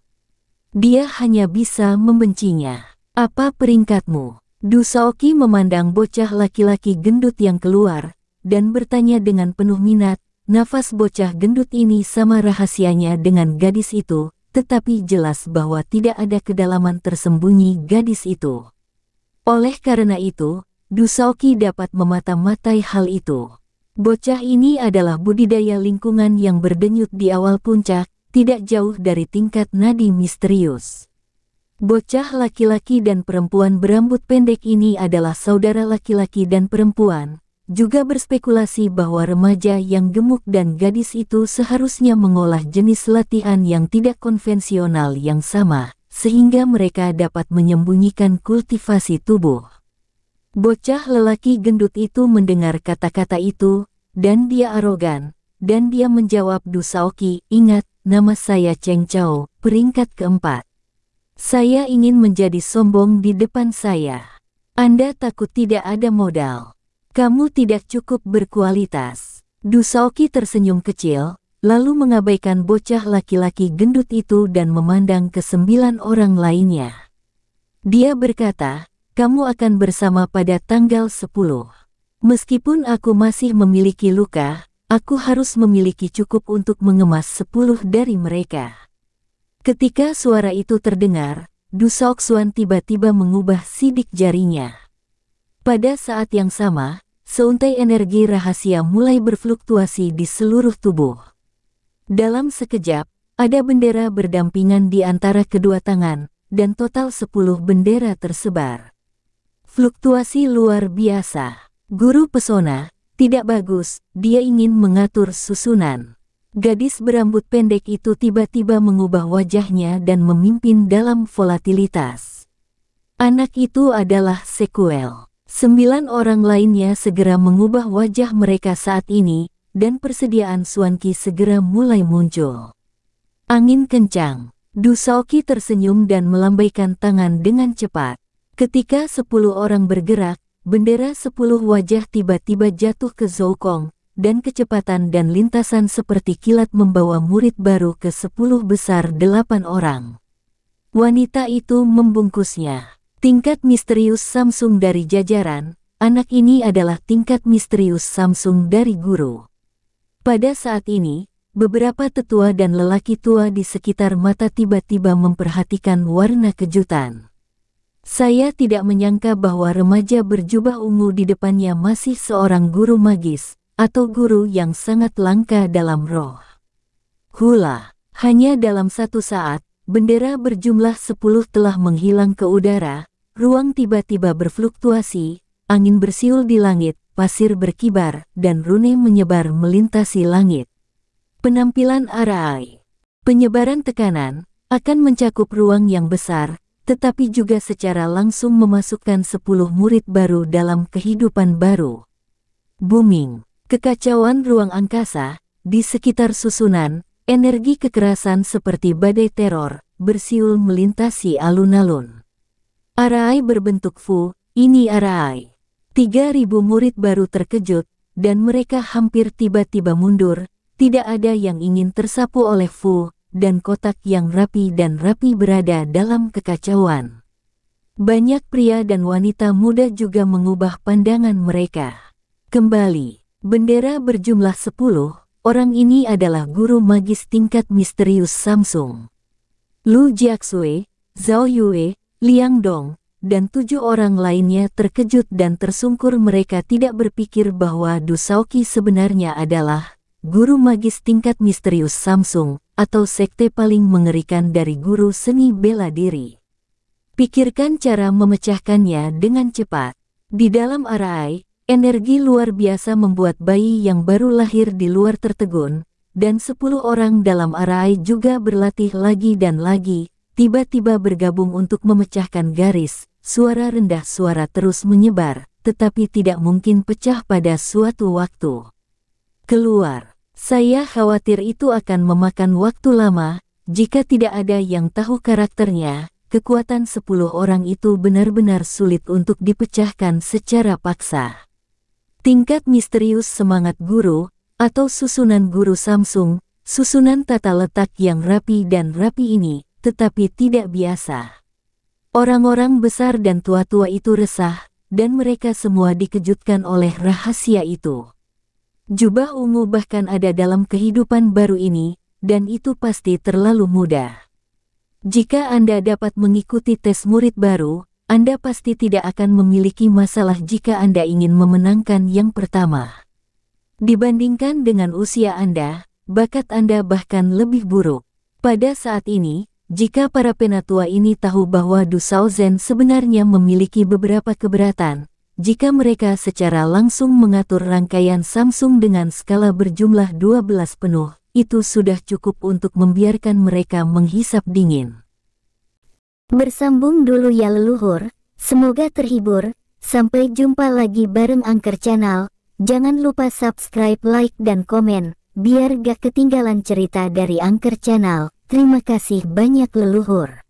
Dia hanya bisa membencinya. Apa peringkatmu? Dusaoki memandang bocah laki-laki gendut yang keluar, dan bertanya dengan penuh minat, nafas bocah gendut ini sama rahasianya dengan gadis itu, tetapi jelas bahwa tidak ada kedalaman tersembunyi gadis itu. Oleh karena itu, Dusaoki dapat memata-matai hal itu. Bocah ini adalah budidaya lingkungan yang berdenyut di awal puncak, tidak jauh dari tingkat nadi misterius. Bocah laki-laki dan perempuan berambut pendek ini adalah saudara laki-laki dan perempuan, juga berspekulasi bahwa remaja yang gemuk dan gadis itu seharusnya mengolah jenis latihan yang tidak konvensional yang sama, sehingga mereka dapat menyembunyikan kultivasi tubuh. Bocah lelaki gendut itu mendengar kata-kata itu, dan dia arogan, dan dia menjawab Dusaoki, ingat, nama saya Cheng Chao, peringkat keempat. Saya ingin menjadi sombong di depan saya. Anda takut tidak ada modal. Kamu tidak cukup berkualitas. Dusaoki tersenyum kecil, lalu mengabaikan bocah laki-laki gendut itu dan memandang ke sembilan orang lainnya. Dia berkata, kamu akan bersama pada tanggal 10. Meskipun aku masih memiliki luka, aku harus memiliki cukup untuk mengemas 10 dari mereka. Ketika suara itu terdengar, Dusok Xuan tiba-tiba mengubah sidik jarinya. Pada saat yang sama, seuntai energi rahasia mulai berfluktuasi di seluruh tubuh. Dalam sekejap, ada bendera berdampingan di antara kedua tangan, dan total sepuluh bendera tersebar. Fluktuasi luar biasa. Guru pesona, tidak bagus, dia ingin mengatur susunan. Gadis berambut pendek itu tiba-tiba mengubah wajahnya dan memimpin dalam volatilitas. Anak itu adalah Sekuel. Sembilan orang lainnya segera mengubah wajah mereka saat ini, dan persediaan Suanki segera mulai muncul. Angin kencang, Dusaoki tersenyum dan melambaikan tangan dengan cepat. Ketika sepuluh orang bergerak, bendera sepuluh wajah tiba-tiba jatuh ke Zoukong, dan kecepatan dan lintasan seperti kilat membawa murid baru ke sepuluh besar delapan orang. Wanita itu membungkusnya. Tingkat misterius Samsung dari jajaran, anak ini adalah tingkat misterius Samsung dari guru. Pada saat ini, beberapa tetua dan lelaki tua di sekitar mata tiba-tiba memperhatikan warna kejutan. Saya tidak menyangka bahwa remaja berjubah ungu di depannya masih seorang guru magis, atau guru yang sangat langka dalam roh. Hula, hanya dalam satu saat, bendera berjumlah sepuluh telah menghilang ke udara, ruang tiba-tiba berfluktuasi, angin bersiul di langit, pasir berkibar, dan rune menyebar melintasi langit. Penampilan Arai Penyebaran tekanan akan mencakup ruang yang besar, tetapi juga secara langsung memasukkan sepuluh murid baru dalam kehidupan baru. Booming, kekacauan ruang angkasa, di sekitar susunan, energi kekerasan seperti badai teror, bersiul melintasi alun-alun. Arai berbentuk Fu, ini Arai. Tiga ribu murid baru terkejut, dan mereka hampir tiba-tiba mundur, tidak ada yang ingin tersapu oleh Fu, dan kotak yang rapi dan rapi berada dalam kekacauan. Banyak pria dan wanita muda juga mengubah pandangan mereka. Kembali, bendera berjumlah 10, orang ini adalah guru magis tingkat misterius Samsung. Lu Jiaxue, Zhao Yue, Liang Dong, dan tujuh orang lainnya terkejut dan tersungkur mereka tidak berpikir bahwa Du Shaoqi sebenarnya adalah guru magis tingkat misterius Samsung, atau sekte paling mengerikan dari guru seni bela diri. Pikirkan cara memecahkannya dengan cepat. Di dalam arai, energi luar biasa membuat bayi yang baru lahir di luar tertegun, dan sepuluh orang dalam arai juga berlatih lagi dan lagi, tiba-tiba bergabung untuk memecahkan garis, suara rendah suara terus menyebar, tetapi tidak mungkin pecah pada suatu waktu. Keluar. Saya khawatir itu akan memakan waktu lama, jika tidak ada yang tahu karakternya, kekuatan sepuluh orang itu benar-benar sulit untuk dipecahkan secara paksa. Tingkat misterius semangat guru, atau susunan guru Samsung, susunan tata letak yang rapi dan rapi ini, tetapi tidak biasa. Orang-orang besar dan tua-tua itu resah, dan mereka semua dikejutkan oleh rahasia itu. Jubah ungu bahkan ada dalam kehidupan baru ini, dan itu pasti terlalu mudah. Jika Anda dapat mengikuti tes murid baru, Anda pasti tidak akan memiliki masalah jika Anda ingin memenangkan yang pertama. Dibandingkan dengan usia Anda, bakat Anda bahkan lebih buruk. Pada saat ini, jika para penatua ini tahu bahwa Du Zen sebenarnya memiliki beberapa keberatan, jika mereka secara langsung mengatur rangkaian Samsung dengan skala berjumlah 12 penuh, itu sudah cukup untuk membiarkan mereka menghisap dingin. Bersambung dulu ya leluhur, semoga terhibur, sampai jumpa lagi bareng Angker Channel, jangan lupa subscribe, like, dan komen, biar gak ketinggalan cerita dari Angker Channel. Terima kasih banyak leluhur.